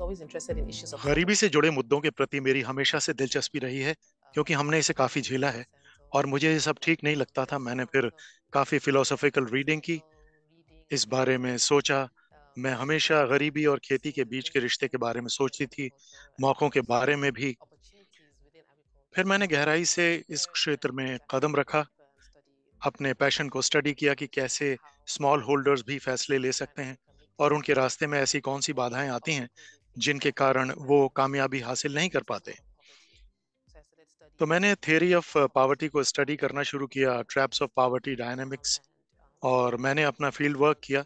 गरीबी से जुड़े मुद्दों के प्रति मेरी हमेशा से दिलचस्पी रही है um, क्योंकि हमने इसे काफी झेला है और मुझे ये सब ठीक नहीं लगता था मैंने फिर काफी फिलोसॉफिकल रीडिंग की इस बारे में सोचा um, मैं हमेशा गरीबी और खेती के बीच के रिश्ते के बारे में सोचती थी मौक़ों के बारे में भी फिर मैंने गहराई से इस क्षेत्र में कदम रखा uh, अपने पैशन को स्टडी किया कि कैसे स्मॉल होल्डर्स भी फैसले ले सकते हैं और उनके रास्ते में ऐसी कौन सी बाधाएं आती हैं जिनके कारण वो कामयाबी हासिल नहीं कर पाते तो मैंने थेरी ऑफ पावर्टी को स्टडी करना शुरू किया ट्रैप्स ऑफ पावर्टी डायनामिक्स और मैंने अपना फील्ड वर्क किया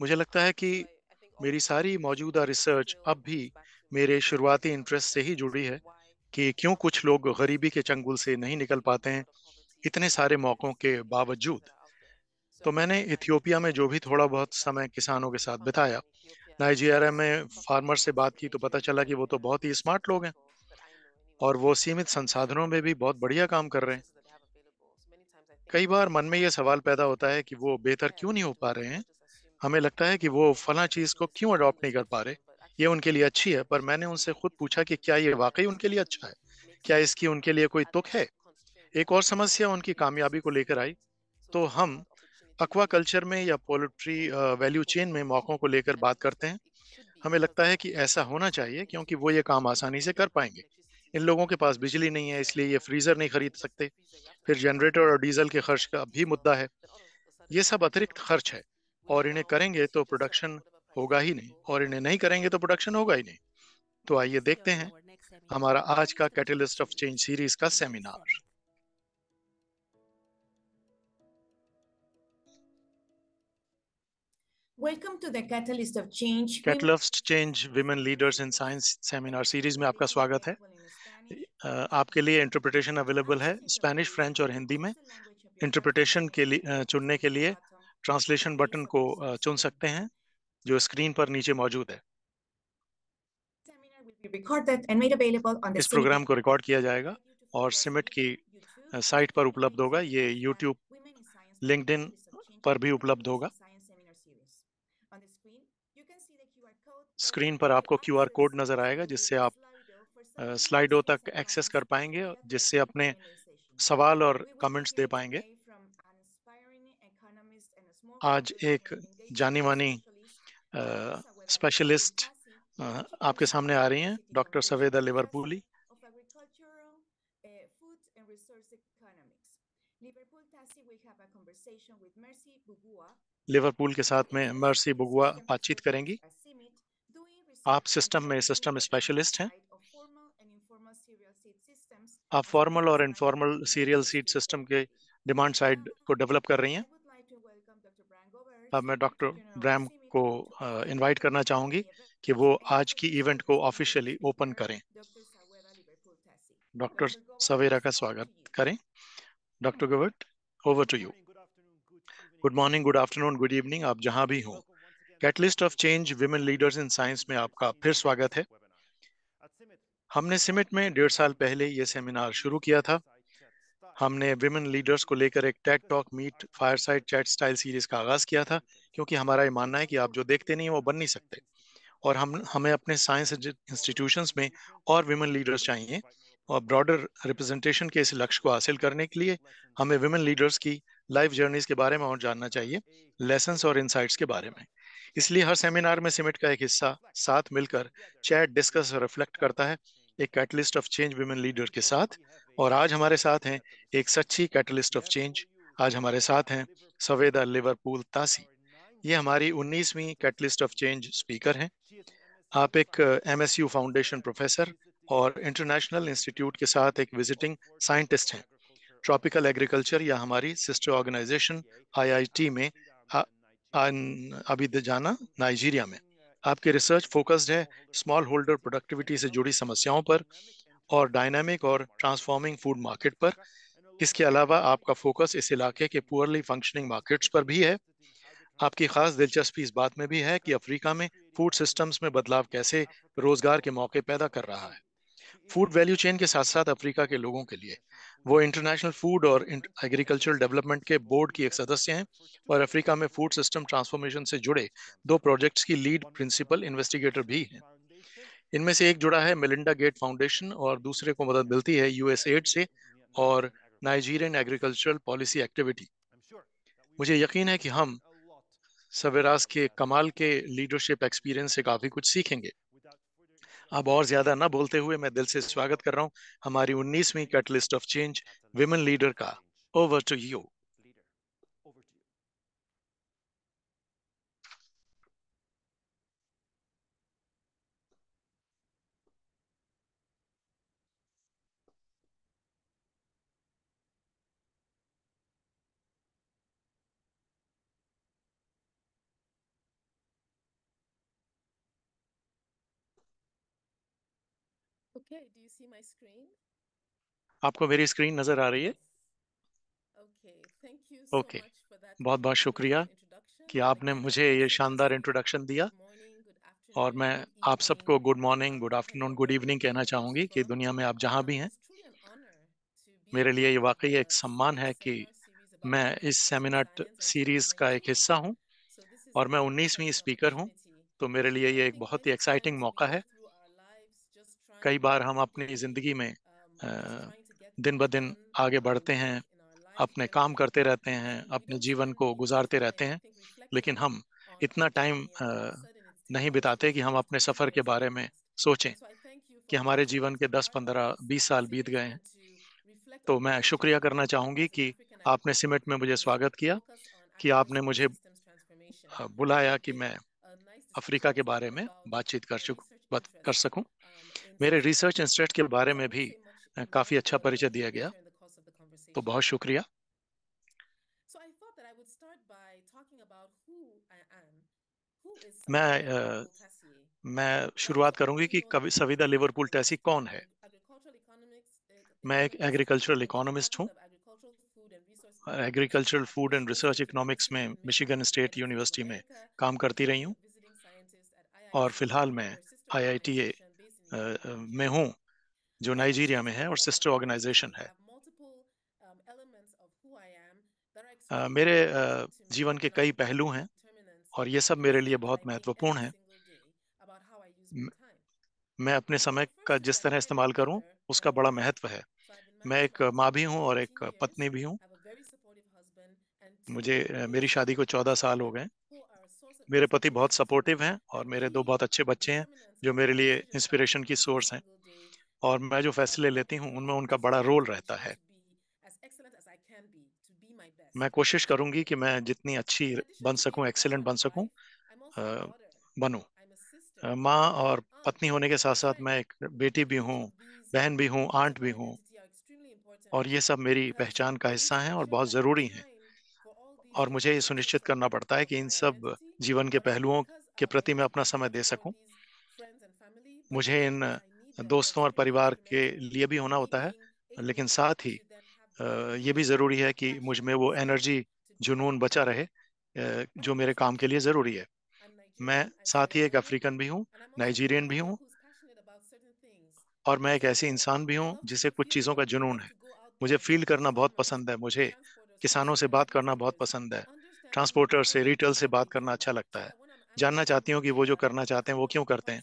मुझे लगता है कि मेरी सारी मौजूदा रिसर्च अब भी मेरे शुरुआती इंटरेस्ट से ही जुड़ी है कि क्यों कुछ लोग गरीबी के चंगुल से नहीं निकल पाते हैं इतने सारे मौक़ों के बावजूद तो मैंने इथियोपिया में जो भी थोड़ा बहुत समय किसानों के साथ बिताया नाइजीरिया में फार्मर से बात की तो पता चला कि वो तो बहुत ही स्मार्ट लोग हैं और वो सीमित संसाधनों में भी बहुत बढ़िया काम कर रहे हैं कई बार मन में ये सवाल पैदा होता है कि वो बेहतर क्यों नहीं हो पा रहे हैं हमें लगता है कि वो फला चीज़ को क्यों अडॉप्ट नहीं कर पा रहे ये उनके लिए अच्छी है पर मैंने उनसे खुद पूछा कि क्या ये वाकई उनके लिए अच्छा है क्या इसकी उनके लिए कोई तुक है एक और समस्या उनकी कामयाबी को लेकर आई तो हम अक्वा कल्चर में या पोल्ट्री वैल्यू चेन में मौक़ों को लेकर बात करते हैं हमें लगता है कि ऐसा होना चाहिए क्योंकि वो ये काम आसानी से कर पाएंगे इन लोगों के पास बिजली नहीं है इसलिए ये फ्रीज़र नहीं खरीद सकते फिर जनरेटर और डीजल के खर्च का भी मुद्दा है ये सब अतिरिक्त खर्च है और इन्हें करेंगे तो प्रोडक्शन होगा ही नहीं और इन्हें नहीं करेंगे तो प्रोडक्शन होगा ही नहीं तो आइए देखते हैं हमारा आज का कैटलिस्ट ऑफ चेंज सीरीज का seminar Welcome to the Catalyst of Change. Catalyst Change Women Leaders in Science seminar series में आपका स्वागत है आपके लिए इंटरप्रिटेशन अवेलेबल है स्पेनिश फ्रेंच और हिंदी में इंटरप्रिटेशन के लिए चुनने के लिए ट्रांसलेशन बटन को चुन सकते हैं जो स्क्रीन पर नीचे मौजूद है इस प्रोग्राम को रिकॉर्ड किया जाएगा और सिमिट की साइट पर उपलब्ध होगा ये यूट्यूब लिंकड पर भी उपलब्ध होगा स्क्रीन पर आपको क्यूआर कोड नज़र आएगा जिससे आप स्लाइडो तक एक्सेस कर पाएंगे जिससे अपने सवाल और कमेंट्स दे पाएंगे आज एक जानी मानी स्पेशलिस्ट आपके सामने आ रही हैं डॉक्टर सवेदा लिवरपूली लिवरपूल के साथ में मर्सी बुगुआ बातचीत करेंगी आप सिस्टम में सिस्टम स्पेशलिस्ट हैं आप फॉर्मल और इनफॉर्मल सीरियल सीट सिस्टम के डिमांड साइड को डेवलप कर रही हैं अब मैं डॉक्टर ब्रैम को इनवाइट uh, करना चाहूंगी कि वो आज की इवेंट को ऑफिशियली ओपन करें डॉक्टर सवेरा का स्वागत करें doctor Govaerts over to you good morning good afternoon good evening आप जहां भी हों catalyst of change women leaders in science में आपका फिर स्वागत है हमने सिमिट में डेढ़ साल पहले ये सेमिनार शुरू किया था हमने विमेन लीडर्स को लेकर एक tech talk meet fireside chat style series का आगाज किया था क्योंकि हमारा ये मानना है कि आप जो देखते नहीं वो बन नहीं सकते और हम हमें अपने साइंस इंस्टीट्यूशंस में और विमेन लीडर्स चाहिए और ब्रॉडर रिप्रेजेंटेशन के इस लक्ष्य को हासिल करने के लिए हमें विमेन लीडर्स की लाइफ जर्नीज के बारे में और जानना चाहिए लेसन और इंसाइट्स के बारे में इसलिए हर सेमिनार में सिमिट का एक हिस्सा साथ मिलकर चैट डिस्कस रिफ्लेक्ट करता है एक catalyst of change women leader के साथ और आज हमारे साथ हैं एक सच्ची कैटलिस्ट ऑफ चेंज आज हमारे साथ हैं सवेदा लिवरपूल तासी ये हमारी 19वीं कैटलिस्ट ऑफ चेंज स्पीकर हैं आप एक एमएसयू फाउंडेशन प्रोफेसर और इंटरनेशनल इंस्टीट्यूट के साथ एक विजिटिंग साइंटिस्ट हैं ट्रॉपिकल एग्रीकल्चर या हमारी सिस्टर ऑर्गेनाइजेशन आईआईटी में अभी जाना नाइजीरिया में आपकी रिसर्च फोकस्ड है स्मॉल होल्डर प्रोडक्टिविटी से जुड़ी समस्याओं पर और डायनामिक और ट्रांसफॉर्मिंग फूड मार्केट पर इसके अलावा आपका फोकस इस इलाके के पुअरली फंक्शनिंग मार्केट्स पर भी है आपकी खास दिलचस्पी इस बात में भी है कि अफ्रीका में फूड सिस्टम्स में बदलाव कैसे रोजगार के मौके पैदा कर रहा है फूड वैल्यू चेन के साथ साथ अफ्रीका के लोगों के लिए वो इंटरनेशनल फूड और एग्रीकल्चरल डेवलपमेंट के बोर्ड की एक सदस्य हैं और अफ्रीका में फूड सिस्टम ट्रांसफॉर्मेशन से जुड़े दो प्रोजेक्ट्स की लीड प्रिंसिपल इन्वेस्टिगेटर भी हैं इनमें से एक जुड़ा है मिलिंडा गेट फाउंडेशन और दूसरे को मदद मिलती है एड से और नाइजीरियन एग्रीकल्चरल पॉलिसी एक्टिविटी मुझे यकीन है कि हम सवेराज के कमाल के लीडरशिप एक्सपीरियंस से काफ़ी कुछ सीखेंगे अब और ज्यादा ना बोलते हुए मैं दिल से स्वागत कर रहा हूँ हमारी उन्नीसवीं catalyst of change women leader का over to you Okay, do you see my screen? आपको मेरी स्क्रीन नजर आ रही है ओके बहुत बहुत शुक्रिया ki आपने मुझे ये शानदार इंट्रोडक्शन दिया और मैं आप सबको good morning good afternoon good evening कहना चाहूंगी कि दुनिया में आप जहाँ भी हैं मेरे लिए ये वाकई एक सम्मान है कि मैं इस सेमिनार सीरीज का एक हिस्सा हूँ और मैं 19वीं स्पीकर हूँ तो मेरे लिए ये एक बहुत ही एक्साइटिंग मौका है कई बार हम अपनी ज़िंदगी में um, uh, दिन ब दिन आगे बढ़ते हैं अपने काम करते रहते हैं अपने जीवन को गुजारते रहते हैं लेकिन हम इतना टाइम uh, नहीं बिताते कि हम अपने सफ़र के बारे में सोचें कि हमारे जीवन के 10, 15, 20 साल बीत गए हैं तो मैं शुक्रिया करना चाहूँगी कि आपने सिमट में मुझे स्वागत किया कि आपने मुझे uh, बुलाया कि मैं अफ्रीका के बारे में बातचीत कर चुक कर सकूं मेरे रिसर्च इंस्टीट्यूट के बारे में भी काफ़ी अच्छा परिचय दिया गया तो बहुत शुक्रिया मैं आ, मैं शुरुआत करूंगी कि कवि सविदा लिवरपूल टैसी कौन है uh, मैं एक एग्रीकल्चरल इकोनॉमिस्ट हूं agricultural food and research economics में मिशिगन स्टेट यूनिवर्सिटी में काम करती रही हूँ और फिलहाल मैं आई में हूँ जो नाइजीरिया में है और सिस्टर ऑर्गेनाइजेशन है मेरे जीवन के कई पहलू हैं और ये सब मेरे लिए बहुत महत्वपूर्ण है मैं अपने समय का जिस तरह इस्तेमाल करूं उसका बड़ा महत्व है मैं एक माँ भी हूं और एक पत्नी भी हूं मुझे मेरी शादी को चौदह साल हो गए मेरे पति बहुत सपोर्टिव हैं और मेरे दो बहुत अच्छे बच्चे हैं जो मेरे लिए इंस्पिरेशन की सोर्स हैं और मैं जो फैसले लेती हूँ उनमें उनका बड़ा रोल रहता है मैं कोशिश करूंगी कि मैं जितनी अच्छी बन सकूं एक्सेलेंट बन सकूं बनूं माँ और पत्नी होने के साथ साथ मैं एक बेटी भी हूँ बहन भी हूँ आंट भी हूँ और ये सब मेरी पहचान का हिस्सा हैं और बहुत ज़रूरी हैं और मुझे ये सुनिश्चित करना पड़ता है कि इन सब जीवन के पहलुओं के प्रति मैं अपना समय दे सकूं मुझे इन दोस्तों और परिवार के लिए भी होना होता है लेकिन साथ ही ये भी ज़रूरी है कि मुझ में वो एनर्जी जुनून बचा रहे जो मेरे काम के लिए ज़रूरी है मैं साथ ही एक अफ्रीकन भी हूँ नाइजीरियन भी हूँ और मैं एक ऐसी इंसान भी हूँ जिसे कुछ चीज़ों का जुनून है मुझे फील करना बहुत पसंद है मुझे किसानों से बात करना बहुत पसंद है ट्रांसपोर्टर से रिटेल से बात करना अच्छा लगता है जानना चाहती हूँ कि वो जो करना चाहते हैं वो क्यों करते हैं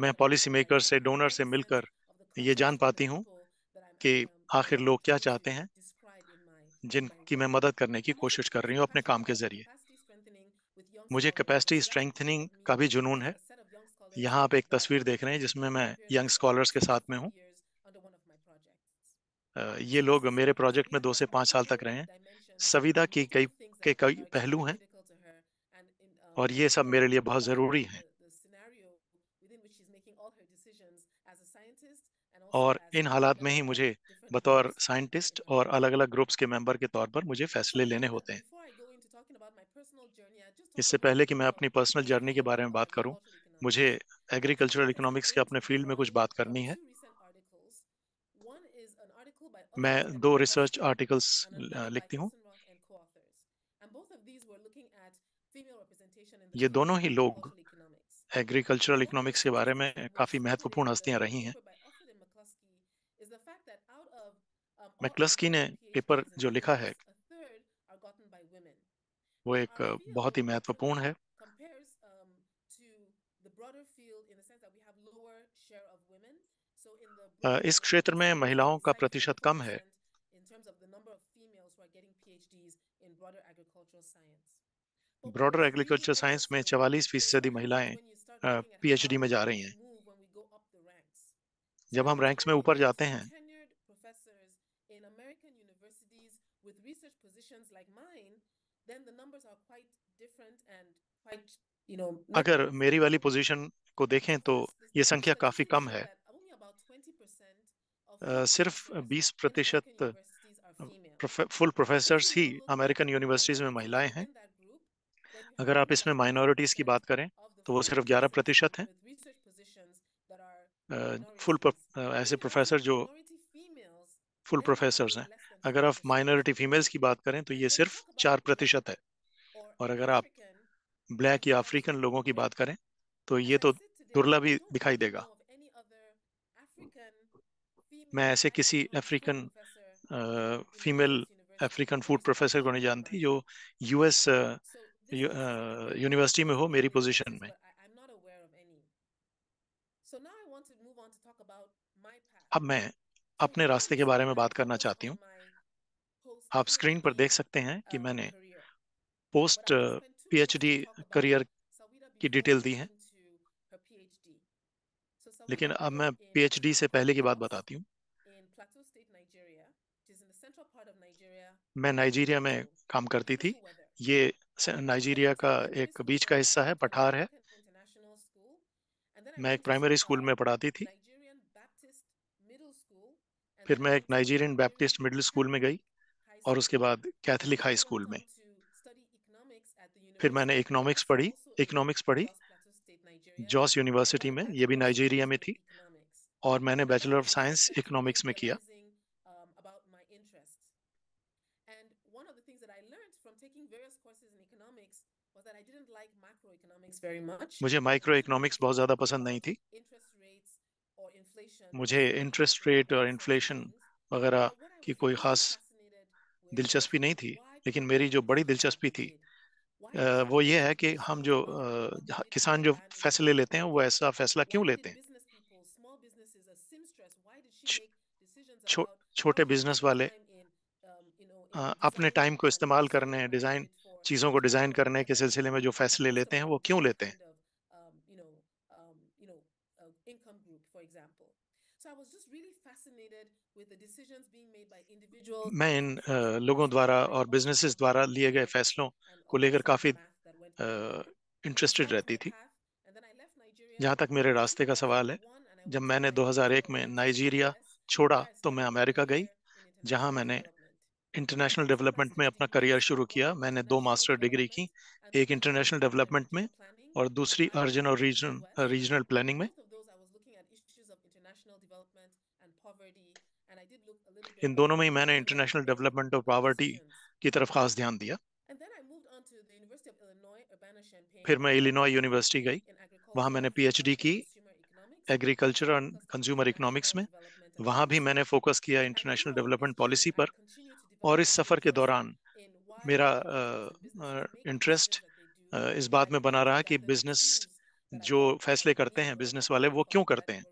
मैं पॉलिसी मेकर से डोनर से मिलकर ये जान पाती हूँ कि um, आखिर लोग क्या चाहते हैं जिनकी मैं मदद करने की कोशिश कर रही हूँ अपने काम के जरिए मुझे कैपेसिटी स्ट्रेंथनिंग का भी जुनून है यहाँ आप एक तस्वीर देख रहे हैं जिसमें मैं यंग स्कॉलर्स के साथ में हूँ ये लोग मेरे प्रोजेक्ट में दो से पाँच साल तक रहे हैं संविदा की कई के कई पहलू हैं और ये सब मेरे लिए बहुत ज़रूरी हैं और इन हालात में ही मुझे बतौर साइंटिस्ट और अलग अलग ग्रुप्स के मेंबर के तौर पर मुझे फैसले लेने होते हैं इससे पहले कि मैं अपनी पर्सनल जर्नी के बारे में बात करूं मुझे एग्रीकल्चरल इकोनॉमिक्स के अपने फील्ड में कुछ बात करनी है मैं दो रिसर्च आर्टिकल्स लिखती हूँ ये दोनों ही लोग एग्रीकल्चरल इकोनॉमिक्स के बारे में काफी महत्वपूर्ण हस्तियां रही हैं मैक्लस्की ने पेपर जो लिखा है वो एक बहुत ही महत्वपूर्ण है इस क्षेत्र में महिलाओं का प्रतिशत कम है ब्रॉडर एग्रीकल्चर साइंस में चवालीस फीसदी महिलाएं पीएचडी में जा रही हैं जब हम रैंक्स में ऊपर जाते हैं अगर मेरी वाली पोजीशन को देखें तो ये संख्या काफी कम है सिर्फ 20 प्रतिशत फुल प्रोफेसर्स ही अमेरिकन यूनिवर्सिटीज में महिलाएं हैं अगर आप इसमें माइनॉरिटीज की बात करें तो वो सिर्फ 11 प्रतिशत हैं फुल ऐसे प्रोफेसर जो फुल प्रोफेसर्स हैं अगर आप माइनॉरिटी फीमेल्स की बात करें तो ये सिर्फ चार प्रतिशत है और अगर आप ब्लैक या अफ्रीकन लोगों की बात करें तो ये तो दुर्लभ ही दिखाई देगा मैं ऐसे किसी African female African food professor को नहीं जानती जो यूएस यूनिवर्सिटी में हो मेरी पोजीशन में अब मैं अपने रास्ते के बारे में बात करना चाहती हूँ आप स्क्रीन पर देख सकते हैं कि मैंने पोस्ट पीएचडी करियर की डिटेल दी है लेकिन अब मैं पीएचडी से पहले की बात बताती हूँ मैं नाइजीरिया में काम करती थी ये नाइजीरिया का एक बीच का हिस्सा है पठार है मैं एक प्राइमरी स्कूल में पढ़ाती थी फिर मैं एक नाइजीरियन बैप्टिस्ट मिडिल स्कूल में गई और उसके बाद कैथलिक हाई स्कूल में फिर मैंने इकोनॉमिक्स पढ़ी इकोनॉमिक्स पढ़ी जॉस यूनिवर्सिटी में ये भी नाइजीरिया में थी और मैंने बैचलर ऑफ साइंस इकोनॉमिक्स में किया मुझे माइक्रो इकोनॉमिक्स बहुत ज़्यादा पसंद नहीं थी मुझे इंटरेस्ट रेट और इन्फ्लेशन वगैरह की कोई ख़ास दिलचस्पी नहीं थी लेकिन मेरी जो बड़ी दिलचस्पी थी वो ये है कि हम जो किसान जो फैसले लेते हैं वो ऐसा फैसला क्यों लेते हैं छो, छोटे बिजनेस वाले um, अपने टाइम को इस्तेमाल करने डिज़ाइन चीज़ों को डिज़ाइन करने के सिलसिले में जो फैसले लेते हैं वो क्यों लेते हैं मैं इन uh, लोगों द्वारा और बिजनेसेस द्वारा लिए गए फैसलों को लेकर काफ़ी इंटरेस्टेड uh, रहती थी जहाँ तक मेरे रास्ते का सवाल है जब मैंने 2001 में नाइजीरिया छोड़ा तो मैं अमेरिका गई जहाँ मैंने इंटरनेशनल डेवलपमेंट में अपना करियर शुरू किया मैंने दो मास्टर डिग्री की एक इंटरनेशनल डेवलपमेंट में और दूसरी अर्जन और रीजन रीजनल प्लानिंग में इन दोनों में ही मैंने इंटरनेशनल डेवलपमेंट और पॉवर्टी की तरफ खास ध्यान दिया फिर मैं इलिनॉय यूनिवर्सिटी गई वहाँ मैंने पीएचडी की एग्रीकल्चर एंड कंज्यूमर इकोनॉमिक्स में वहाँ भी मैंने फोकस किया इंटरनेशनल डेवलपमेंट पॉलिसी पर और इस सफ़र के दौरान मेरा इंटरेस्ट इस बात में बना रहा कि बिजनेस जो फैसले करते हैं बिजनेस वाले वो क्यों करते हैं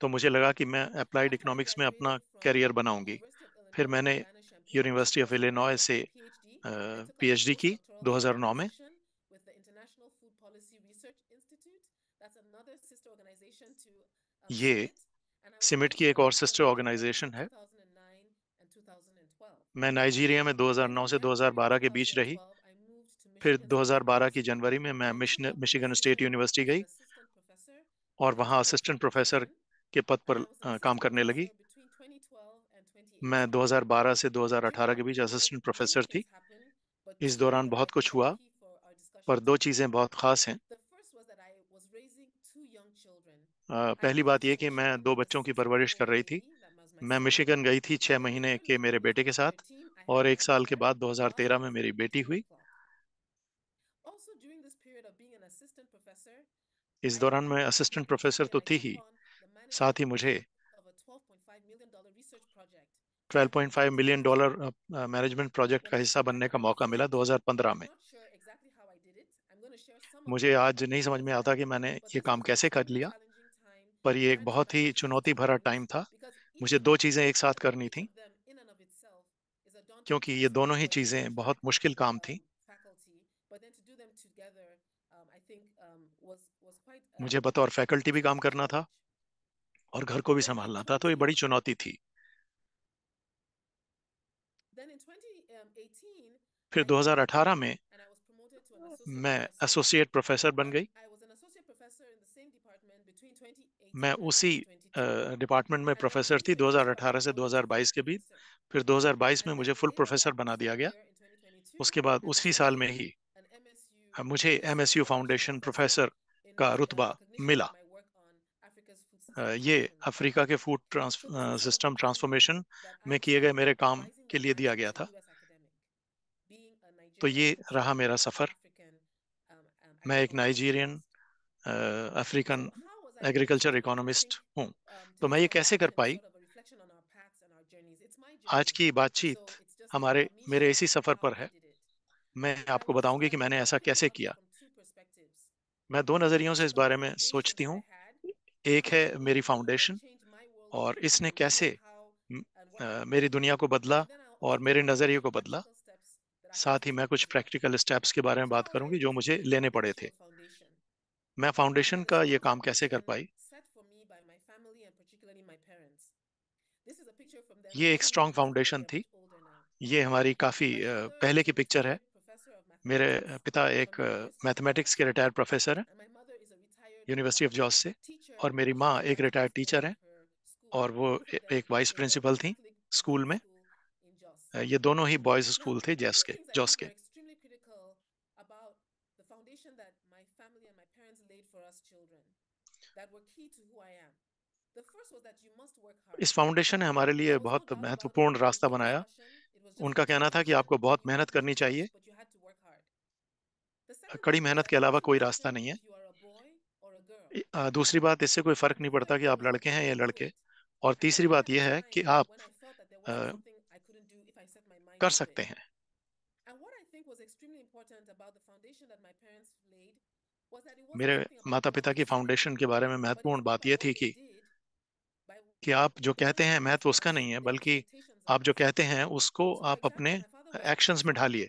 तो मुझे लगा कि मैं अप्लाइड इकोनॉमिक्स में अपना करियर बनाऊंगी फिर मैंने यूनिवर्सिटी ऑफ इलेनॉय से पीएचडी की 2009 में ये सिमिट की एक और सिस्टर ऑर्गेनाइजेशन है मैं नाइजीरिया में 2009 से 2012 के बीच रही फिर 2012 की जनवरी में मैं मिशिगन स्टेट यूनिवर्सिटी गई और वहाँ असिस्टेंट प्रोफेसर के पद पर काम करने लगी मैं 2012 से 2018 के बीच असिस्टेंट प्रोफेसर थी इस दौरान बहुत कुछ हुआ पर दो चीज़ें बहुत ख़ास हैं पहली बात यह कि मैं दो बच्चों की परवरिश कर रही थी मैं मिशिगन गई थी छः महीने के मेरे बेटे के साथ और एक साल के बाद 2013 में मेरी बेटी हुई इस दौरान मैं असिस्टेंट प्रोफेसर तो थी ही साथ ही मुझे 12.5 मिलियन डॉलर मैनेजमेंट प्रोजेक्ट का हिस्सा बनने का मौका मिला 2015 में मुझे आज नहीं समझ में आता कि मैंने ये काम कैसे कर लिया पर ये एक बहुत ही चुनौती भरा टाइम था मुझे दो चीज़ें एक साथ करनी थी क्योंकि ये दोनों ही चीज़ें बहुत मुश्किल काम थी मुझे बतौर फैकल्टी भी काम करना था और घर को भी संभालना था तो ये बड़ी चुनौती थी फिर 2018 में मैं एसोसिएट प्रोफेसर बन गई मैं उसी डिपार्टमेंट में प्रोफेसर थी 2018 से 2022 के बीच फिर 2022 में मुझे फुल प्रोफेसर बना दिया गया उसके बाद उसी साल में ही मुझे यू फाउंडेशन प्रोफेसर का रुतबा मिला ये अफ्रीका के फूड ट्रांस सिस्टम ट्रांसफॉर्मेशन में किए गए मेरे काम के लिए दिया गया था तो ये रहा मेरा सफ़र मैं एक नाइजीरियन अफ्रीकन एग्रीकल्चर इकोनॉमिस्ट हूँ तो मैं ये कैसे कर पाई आज की बातचीत हमारे मेरे इसी सफर पर है मैं आपको बताऊंगी कि मैंने ऐसा कैसे किया मैं दो नज़रियों से इस बारे में सोचती हूँ एक है मेरी फाउंडेशन और इसने कैसे मेरी दुनिया को बदला और मेरे नज़रिए को बदला साथ ही मैं कुछ प्रैक्टिकल स्टेप्स के बारे में बात करूंगी जो मुझे लेने पड़े थे मैं फाउंडेशन का ये काम कैसे कर पाई ये एक स्ट्रॉन्ग फाउंडेशन थी ये हमारी काफ़ी पहले की पिक्चर है मेरे पिता एक मैथमेटिक्स के रिटायर्ड प्रोफेसर हैं यूनिवर्सिटी ऑफ जॉर्ज से और मेरी माँ एक रिटायर्ड टीचर हैं और वो एक वाइस प्रिंसिपल थी स्कूल में ये दोनों ही बॉयज़ स्कूल थे जैस के जॉस के इस फाउंडेशन ने हमारे लिए बहुत महत्वपूर्ण रास्ता बनाया उनका कहना था कि आपको बहुत मेहनत करनी चाहिए कड़ी मेहनत के अलावा कोई रास्ता नहीं है दूसरी बात इससे कोई फर्क नहीं पड़ता कि आप लड़के हैं या लड़के और तीसरी बात यह है कि आप आ, कर सकते हैं मेरे माता पिता की फाउंडेशन के बारे में महत्वपूर्ण बात यह थी कि कि आप जो कहते हैं महत्व उसका नहीं है बल्कि आप जो कहते हैं उसको आप अपने एक्शंस में ढालिए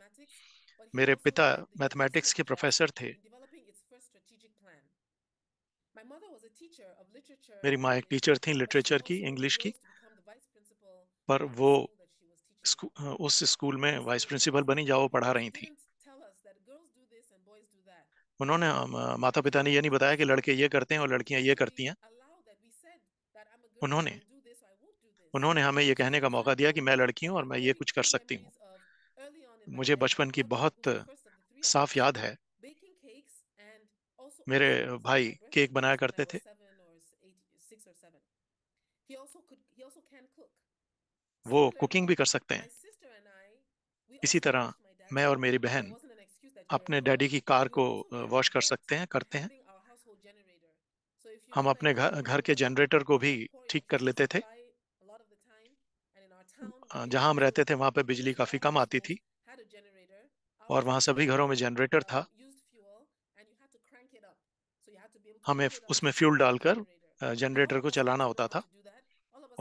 मेरे पिता मैथमेटिक्स के प्रोफेसर थे मेरी माँ एक टीचर थी लिटरेचर की इंग्लिश की पर वो उस स्कूल में वाइस प्रिंसिपल बनी जाओ पढ़ा रही थी उन्होंने माता पिता ने ये नहीं बताया कि लड़के ये करते हैं और लड़कियां ये करती हैं उन्होंने उन्होंने हमें ये कहने का मौका दिया कि मैं लड़की हूँ और मैं ये कुछ कर सकती हूँ मुझे बचपन की बहुत साफ याद है मेरे भाई केक बनाया करते थे वो कुकिंग भी कर सकते हैं इसी तरह मैं और मेरी बहन अपने डैडी की कार को वॉश कर सकते हैं करते हैं हम अपने घर घर के जनरेटर को भी ठीक कर लेते थे जहां हम रहते थे वहां पे बिजली काफी कम आती थी और वहां सभी घरों में जनरेटर था हमें उसमें फ्यूल डालकर जनरेटर को चलाना होता था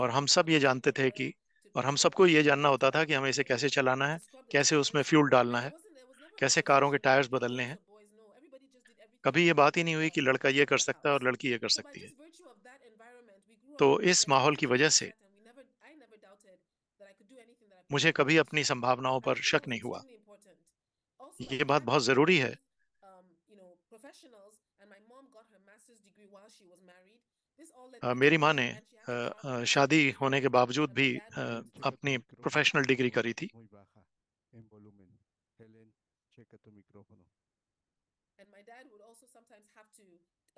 और हम सब ये जानते थे कि और हम सबको ये जानना होता था कि हमें इसे कैसे चलाना है कैसे उसमें फ्यूल डालना है कैसे कारों के टायर्स बदलने हैं कभी ये बात ही नहीं हुई कि लड़का ये कर सकता है और लड़की ये कर सकती है तो इस माहौल की वजह से मुझे कभी अपनी संभावनाओं पर शक नहीं हुआ ये बात बहुत ज़रूरी है um, मेरी माँ ने शादी होने के बावजूद भी अपनी प्रोफेशनल डिग्री करी थी dad would also sometimes have to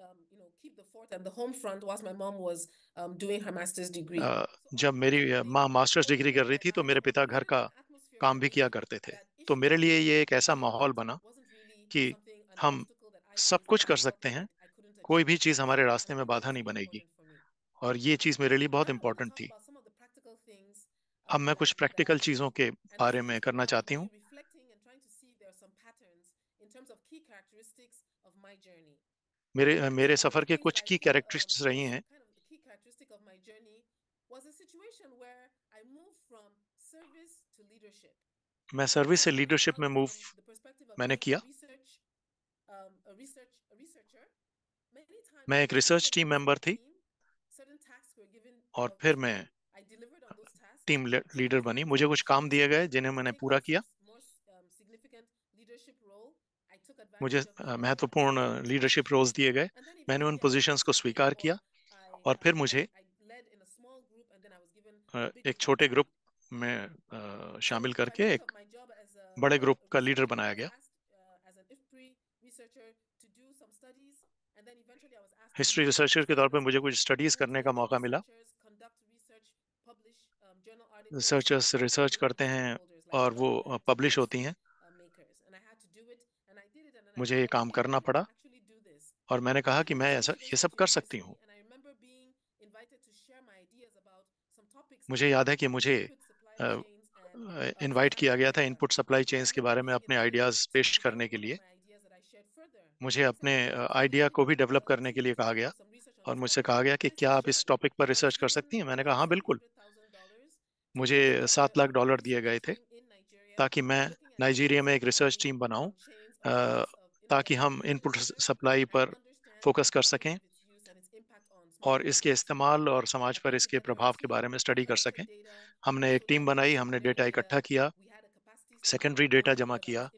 um, you know keep the fort and the home front whilst my mom was um, doing her master's degree uh, जब मेरी uh, माँ मास्टर्स डिग्री कर रही थी तो मेरे पिता घर का काम भी किया करते थे तो मेरे लिए ये एक ऐसा माहौल बना कि हम सब कुछ कर सकते हैं कोई भी चीज़ हमारे रास्ते में बाधा नहीं बनेगी और ये चीज़ मेरे लिए बहुत इम्पोर्टेंट थी अब मैं um, कुछ प्रैक्टिकल चीज़ों के बारे में करना चाहती हूँ मेरे मेरे सफर के कुछ की कैरेक्टरिस्टिक्स रही हैं मैं सर्विस से लीडरशिप में मूव मैंने किया um, मैं एक रिसर्च टीम मेंबर थी और फिर मैं टीम लीडर बनी मुझे कुछ काम दिए गए जिन्हें मैंने पूरा किया मुझे महत्वपूर्ण लीडरशिप रोल्स दिए गए मैंने उन पोजीशंस को स्वीकार किया और फिर मुझे एक छोटे ग्रुप में शामिल करके एक बड़े ग्रुप uh, का लीडर बनाया गया हिस्ट्री रिसर्चर uh, के तौर पर मुझे कुछ स्टडीज करने का मौका मिला रिसर्चर्स रिसर्च um, करते हैं और वो पब्लिश होती हैं मुझे ये काम करना पड़ा और मैंने कहा कि मैं ऐसा ये सब कर सकती हूँ मुझे याद है कि मुझे इनवाइट किया गया था इनपुट सप्लाई चेन्स के बारे में अपने आइडियाज़ पेश करने के लिए मुझे अपने आइडिया को भी डेवलप करने के लिए कहा गया और मुझसे कहा गया कि क्या आप इस टॉपिक पर रिसर्च कर सकती हैं मैंने कहा हाँ बिल्कुल मुझे सात लाख डॉलर दिए गए थे ताकि मैं नाइजीरिया में एक रिसर्च टीम बनाऊं ताकि हम इनपुट सप्लाई पर फोकस कर सकें और इसके इस्तेमाल और समाज पर इसके प्रभाव के बारे में स्टडी कर सकें हमने एक टीम बनाई हमने डेटा इकट्ठा किया सेकेंडरी डेटा जमा किया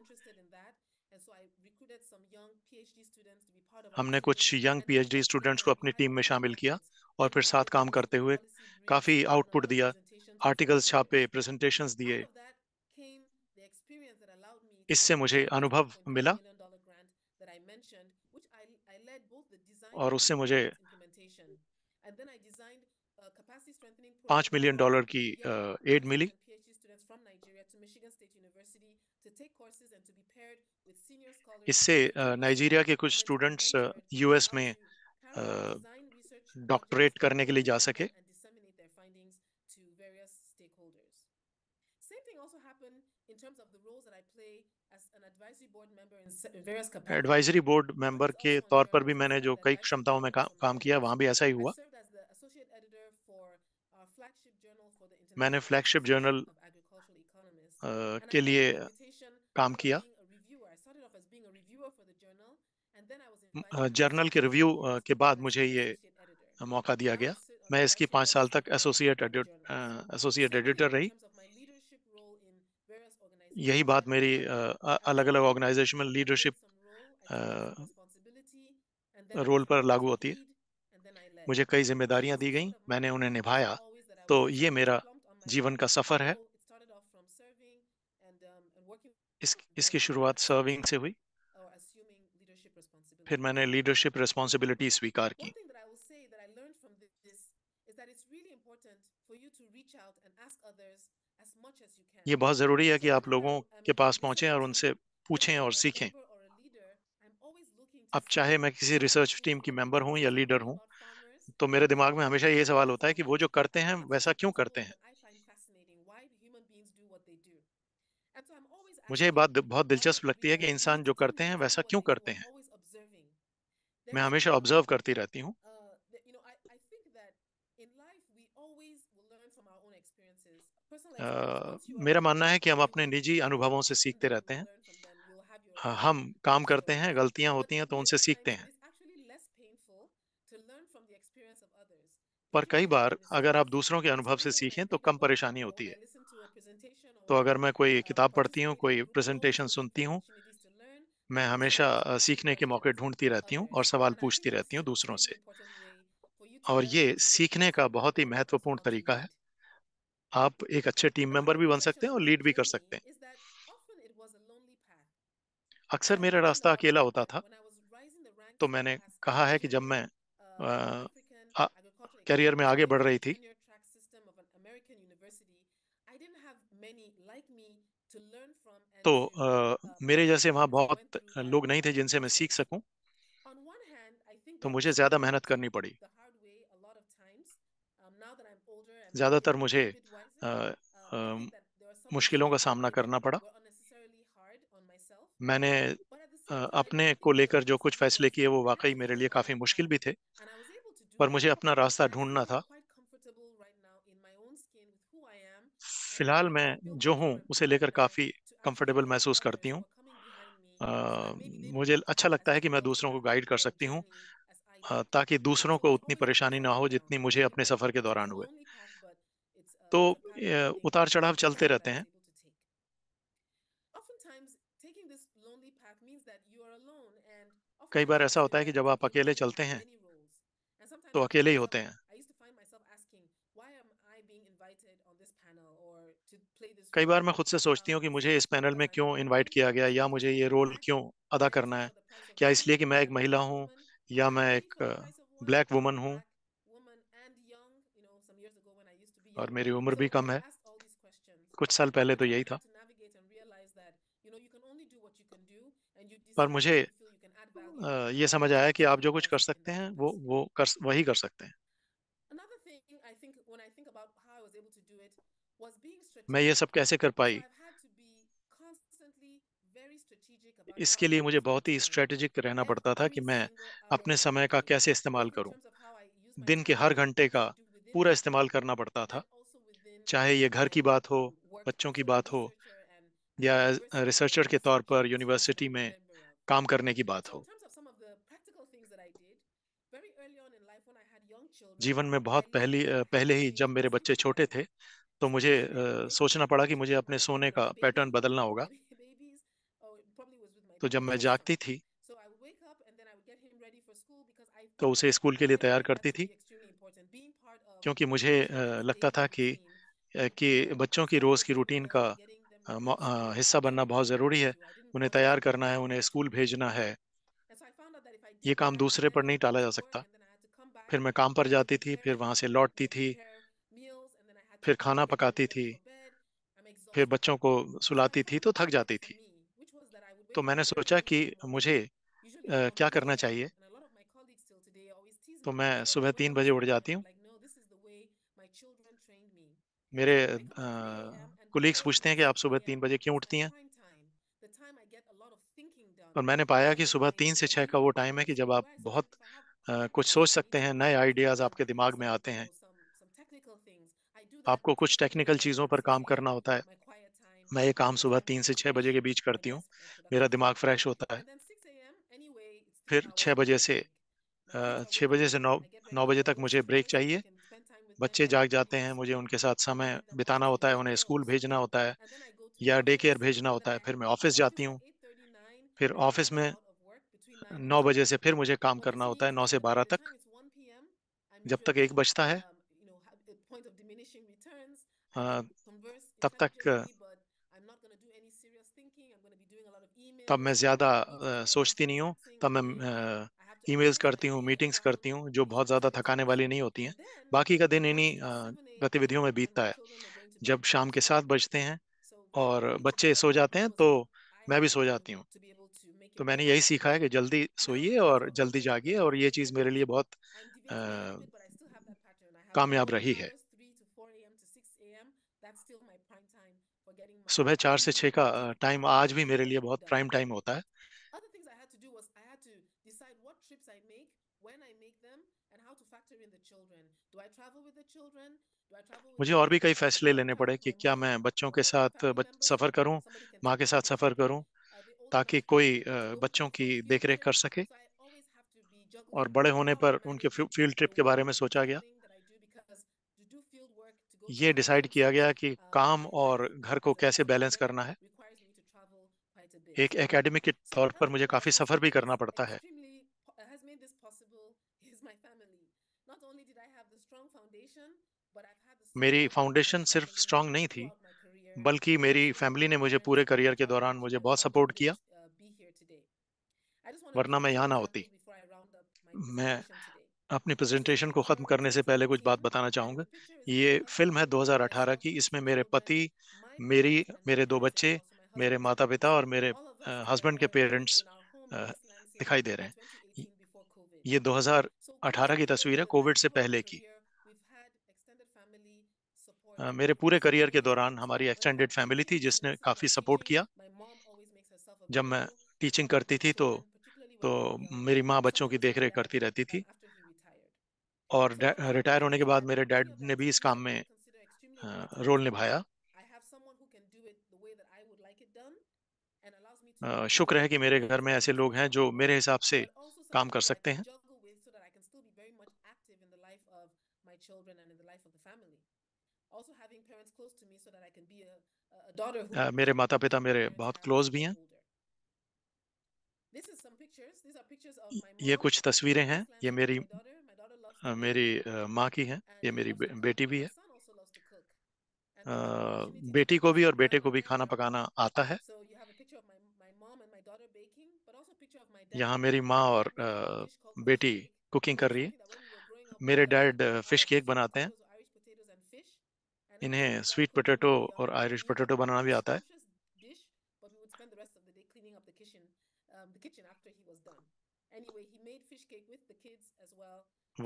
हमने कुछ यंग पीएचडी स्टूडेंट्स को अपनी टीम में शामिल किया और फिर साथ काम करते हुए काफ़ी आउटपुट दिया आर्टिकल्स छापे प्रेजेंटेशंस दिए इससे मुझे अनुभव मिला और उससे मुझे पाँच मिलियन डॉलर की एड मिली इससे नाइजीरिया के कुछ स्टूडेंट्स यूएस में डॉक्टरेट करने के लिए जा सके एडवाइजरी बोर्ड मेंबर के तौर पर भी मैंने जो कई क्षमताओं में का, काम किया वहाँ भी ऐसा ही हुआ uh, मैंने फ्लैगशिप जर्नल uh, के लिए काम किया जर्नल uh, के रिव्यू के बाद मुझे ये मौका दिया गया मैं इसकी पाँच साल तक एसोसिएट एसोसिएट एडिटर रही यही बात मेरी अलग अलग ऑर्गेनाइजेशन में लीडरशिप रोल पर लागू होती है मुझे कई जिम्मेदारियां दी गई मैंने उन्हें निभाया तो ये मेरा जीवन का सफर है um, इस इसकी शुरुआत सर्विंग से हुई oh, फिर मैंने लीडरशिप रिस्पॉन्सिबिलिटी स्वीकार की ये बहुत ज़रूरी है कि आप लोगों के पास पहुँचें और उनसे पूछें और सीखें अब चाहे मैं किसी रिसर्च टीम की मेंबर हूँ या लीडर हूँ तो मेरे दिमाग में हमेशा ये सवाल होता है कि वो जो करते हैं वैसा क्यों करते हैं मुझे ये बात बहुत दिलचस्प लगती है कि इंसान जो करते हैं वैसा क्यों करते हैं मैं हमेशा ऑब्जर्व करती रहती हूँ आ, मेरा मानना है कि हम अपने निजी अनुभवों से सीखते रहते हैं हाँ, हम काम करते हैं गलतियां होती हैं तो उनसे सीखते हैं पर कई बार अगर आप दूसरों के अनुभव से सीखें तो कम परेशानी होती है तो अगर मैं कोई किताब पढ़ती हूँ कोई प्रेजेंटेशन सुनती हूँ मैं हमेशा सीखने के मौके ढूंढती रहती हूँ और सवाल पूछती रहती हूँ दूसरों से और ये सीखने का बहुत ही महत्वपूर्ण तरीका है आप एक अच्छे टीम मेंबर भी बन सकते हैं और लीड भी कर सकते हैं अक्सर मेरा रास्ता अकेला होता था तो मैंने कहा है कि जब मैं करियर में आगे बढ़ रही थी तो आ, मेरे जैसे वहाँ बहुत लोग नहीं थे जिनसे मैं सीख सकूं तो मुझे ज़्यादा मेहनत करनी पड़ी ज़्यादातर मुझे Um, मुश्किलों का सामना करना पड़ा मैंने अपने को लेकर जो कुछ फैसले किए वो वाकई मेरे लिए काफ़ी मुश्किल भी थे पर मुझे अपना रास्ता ढूंढना था फिलहाल मैं जो हूँ उसे लेकर काफ़ी कंफर्टेबल महसूस करती हूँ मुझे अच्छा लगता है कि मैं दूसरों को गाइड कर सकती हूँ ताकि दूसरों को उतनी परेशानी ना हो जितनी मुझे अपने सफ़र के दौरान हुए तो उतार चढ़ाव चलते रहते हैं कई बार ऐसा होता है कि जब आप अकेले चलते हैं तो अकेले ही होते हैं कई बार मैं खुद से सोचती हूँ कि um, मुझे इस पैनल में क्यों इनवाइट किया गया या मुझे ये रोल क्यों अदा करना है क्या इसलिए कि मैं एक महिला हूँ या मैं एक ब्लैक वुमन हूँ और मेरी उम्र भी कम है कुछ साल पहले तो यही था पर मुझे ये समझ आया कि आप जो कुछ कर सकते हैं वो वो कर वही कर सकते हैं मैं ये सब कैसे कर पाई इसके लिए मुझे बहुत ही स्ट्रेटेजिक रहना पड़ता था कि मैं अपने समय का कैसे इस्तेमाल करूं दिन के हर घंटे का पूरा इस्तेमाल करना पड़ता था चाहे ये घर की बात हो बच्चों की बात हो या रिसर्चर के तौर पर यूनिवर्सिटी में काम करने की बात हो जीवन में बहुत पहली पहले ही जब मेरे बच्चे छोटे थे तो मुझे सोचना पड़ा कि मुझे अपने सोने का पैटर्न बदलना होगा तो जब मैं जागती थी तो उसे स्कूल के लिए तैयार करती थी क्योंकि मुझे लगता था कि कि बच्चों की रोज़ की रूटीन का हिस्सा बनना बहुत ज़रूरी है उन्हें तैयार करना है उन्हें स्कूल भेजना है ये काम दूसरे पर नहीं टाला जा सकता फिर मैं काम पर जाती थी फिर वहाँ से लौटती थी फिर खाना पकाती थी फिर बच्चों को सुलाती थी तो थक जाती थी तो मैंने सोचा कि मुझे आ, क्या करना चाहिए तो मैं सुबह तीन बजे उठ जाती हूँ मेरे कुलीग्स पूछते हैं कि आप सुबह तीन बजे क्यों उठती हैं और मैंने पाया कि सुबह तीन से छः का वो टाइम है कि जब आप बहुत आ, कुछ सोच सकते हैं नए आइडियाज़ आपके दिमाग में आते हैं आपको कुछ टेक्निकल चीज़ों पर काम करना होता है मैं ये काम सुबह तीन से छः बजे के बीच करती हूँ मेरा दिमाग फ्रेश होता है फिर छः बजे से छः बजे से नौ नौ बजे तक मुझे ब्रेक चाहिए बच्चे जाग जाते हैं मुझे उनके साथ समय बिताना होता है उन्हें स्कूल भेजना होता है या डे केयर भेजना होता है फिर मैं ऑफिस जाती हूँ फिर ऑफिस में नौ बजे से फिर मुझे काम करना होता है नौ से बारह तक जब तक एक बजता है तब तक तब मैं ज़्यादा सोचती नहीं हूँ तब मैं ईमेल्स करती हूँ मीटिंग्स करती हूँ जो बहुत ज़्यादा थकाने वाली नहीं होती हैं बाकी का दिन इन्हीं गतिविधियों में बीतता है जब शाम के सात बजते हैं और बच्चे सो जाते हैं तो मैं भी सो जाती हूँ तो मैंने यही सीखा है कि जल्दी सोइए और जल्दी जागिए और ये चीज़ मेरे लिए बहुत कामयाब रही है सुबह चार से छः का टाइम आज भी मेरे लिए बहुत प्राइम टाइम होता है मुझे और भी कई तो फैसले लेने पड़े कि क्या मैं मतलब बच्चों के साथ बच, मतलब सफ़र करूं, माँ के साथ सफ़र करूं, ताकि कोई बच्चों की देखरेख कर सके और बड़े होने पर उनके फील्ड ट्रिप के बारे में सोचा गया ये डिसाइड किया गया कि uh, काम और घर को कैसे बैलेंस करना है एक एकेडमिक के तौर पर मुझे काफ़ी सफ़र भी करना पड़ता है मेरी फाउंडेशन सिर्फ स्ट्रांग नहीं थी बल्कि मेरी फैमिली ने मुझे पूरे करियर के दौरान मुझे बहुत सपोर्ट किया वरना मैं यहाँ ना होती मैं अपनी प्रेजेंटेशन को ख़त्म करने से पहले कुछ बात बताना चाहूँगा ये फिल्म है 2018 की इसमें मेरे पति मेरी मेरे दो बच्चे मेरे माता पिता और मेरे हस्बैंड के पेरेंट्स दिखाई दे रहे हैं ये 2018 की तस्वीर है कोविड से पहले की मेरे पूरे करियर के दौरान हमारी एक्सटेंडेड फैमिली थी जिसने काफ़ी सपोर्ट किया जब मैं टीचिंग करती थी तो तो मेरी माँ बच्चों की रेख करती रहती थी और रिटायर होने के बाद मेरे डैड ने भी इस काम में रोल निभाया शुक्र है कि मेरे घर में ऐसे लोग हैं जो मेरे हिसाब से काम कर सकते हैं Uh, मेरे माता पिता मेरे बहुत क्लोज uh, भी हैं ये कुछ तस्वीरें हैं ये मेरी मेरी माँ की हैं ये मेरी बेटी भी है बेटी को भी और बेटे को भी खाना पकाना आता है यहाँ मेरी माँ और बेटी कुकिंग कर रही है मेरे डैड फिश केक बनाते हैं इन्हें स्वीट पोटैटो और आयरिश पोटैटो बनाना भी आता है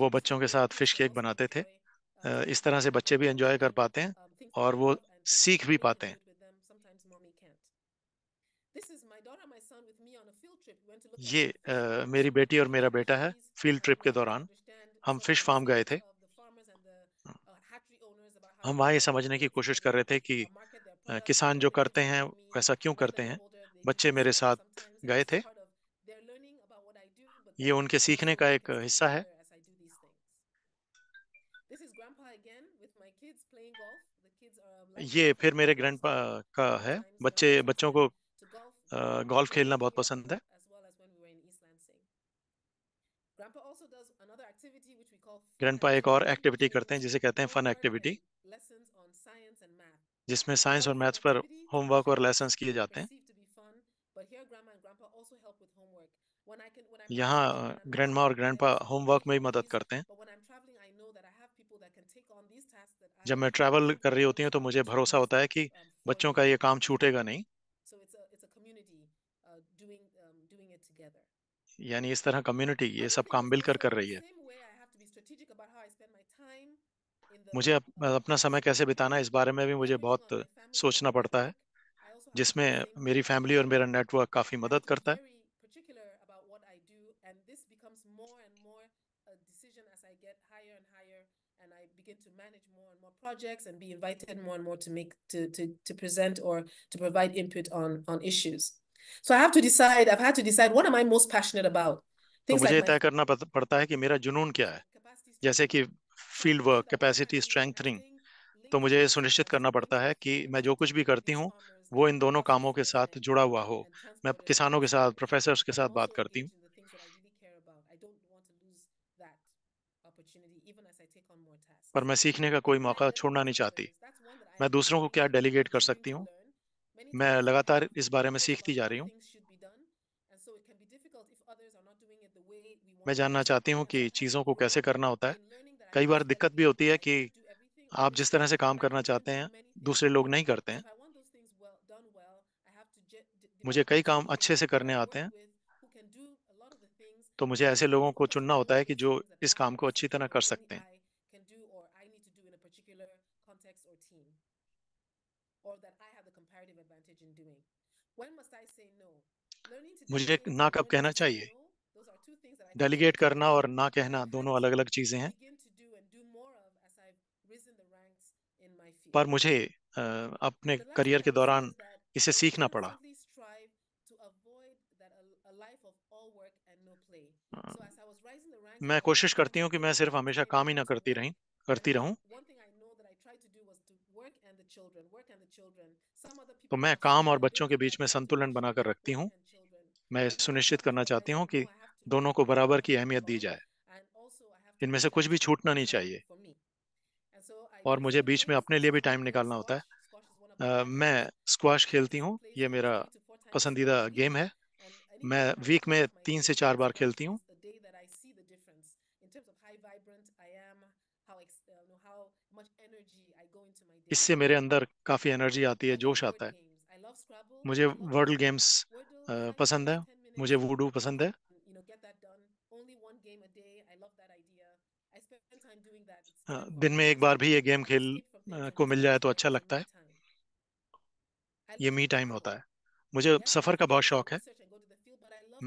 वो बच्चों के साथ फिश केक बनाते थे इस तरह से बच्चे भी एंजॉय कर पाते हैं और वो सीख भी पाते हैं ये आ, मेरी बेटी और मेरा बेटा है फील्ड ट्रिप के दौरान हम फिश फार्म गए थे हम वहाँ ये समझने की कोशिश कर रहे थे कि किसान जो करते हैं वैसा क्यों करते हैं बच्चे मेरे साथ गए थे ये उनके सीखने का एक हिस्सा है ये फिर मेरे ग्रैंड का है बच्चे बच्चों को गोल्फ खेलना बहुत पसंद है ग्रैंडपा एक और एक्टिविटी करते हैं जिसे कहते हैं फन एक्टिविटी जिसमें साइंस और मैथ्स पर होमवर्क और लेसन किए जाते हैं यहाँ ग्रैंडमा uh, और ग्रैंडपा होमवर्क में ही मदद करते हैं जब मैं ट्रैवल कर रही होती हूँ तो मुझे भरोसा होता है कि बच्चों का ये काम छूटेगा नहीं uh, um, यानी इस तरह कम्युनिटी ये सब काम मिलकर कर रही है मुझे अपना समय कैसे बिताना इस बारे में भी मुझे बहुत सोचना पड़ता है जिसमें मेरी फैमिली और मेरा नेटवर्क काफ़ी मदद करता है projects and be invited more and more to make to to to present or to provide input on on issues. So I have to decide. I've had to decide what am I most passionate about. Things like mujhe tay karna padta hai ki mera junoon kya hai jaise ki field work capacity strengthening तो मुझे ये सुनिश्चित करना पड़ता है कि मैं जो कुछ भी करती हूँ वो इन दोनों कामों के साथ जुड़ा हुआ हो मैं किसानों के साथ प्रोफेसर के साथ बात करती हूँ पर मैं सीखने का कोई मौका छोड़ना नहीं चाहती मैं दूसरों को क्या डेलीगेट कर सकती हूँ मैं लगातार इस बारे में सीखती जा रही हूँ मैं जानना चाहती हूँ कि चीज़ों को कैसे करना होता है कई बार दिक्कत भी होती है कि आप जिस तरह से काम करना चाहते हैं दूसरे लोग नहीं करते हैं मुझे कई काम अच्छे से करने आते हैं तो मुझे ऐसे लोगों को चुनना होता है कि जो इस काम को अच्छी तरह कर सकते हैं मुझे ना कब कहना चाहिए डेलीगेट करना और ना कहना दोनों अलग अलग चीजें हैं पर मुझे अपने करियर के दौरान इसे सीखना पड़ा मैं कोशिश करती हूँ कि मैं सिर्फ हमेशा काम ही ना करती रही करती रहूं। तो मैं काम और बच्चों के बीच में संतुलन बनाकर रखती हूँ मैं सुनिश्चित करना चाहती हूँ कि दोनों को बराबर की अहमियत दी जाए इनमें से कुछ भी छूटना नहीं चाहिए और मुझे बीच में अपने लिए भी टाइम निकालना होता है आ, मैं स्क्वाश खेलती हूँ ये मेरा पसंदीदा गेम है मैं वीक में तीन से चार बार खेलती हूँ इससे मेरे अंदर काफ़ी एनर्जी आती है जोश आता है मुझे वर्ल्ड गेम्स पसंद है मुझे वूडू पसंद है हाँ, दिन में एक बार भी ये गेम खेल को मिल जाए तो अच्छा लगता है ये मी टाइम होता है मुझे सफ़र का बहुत शौक है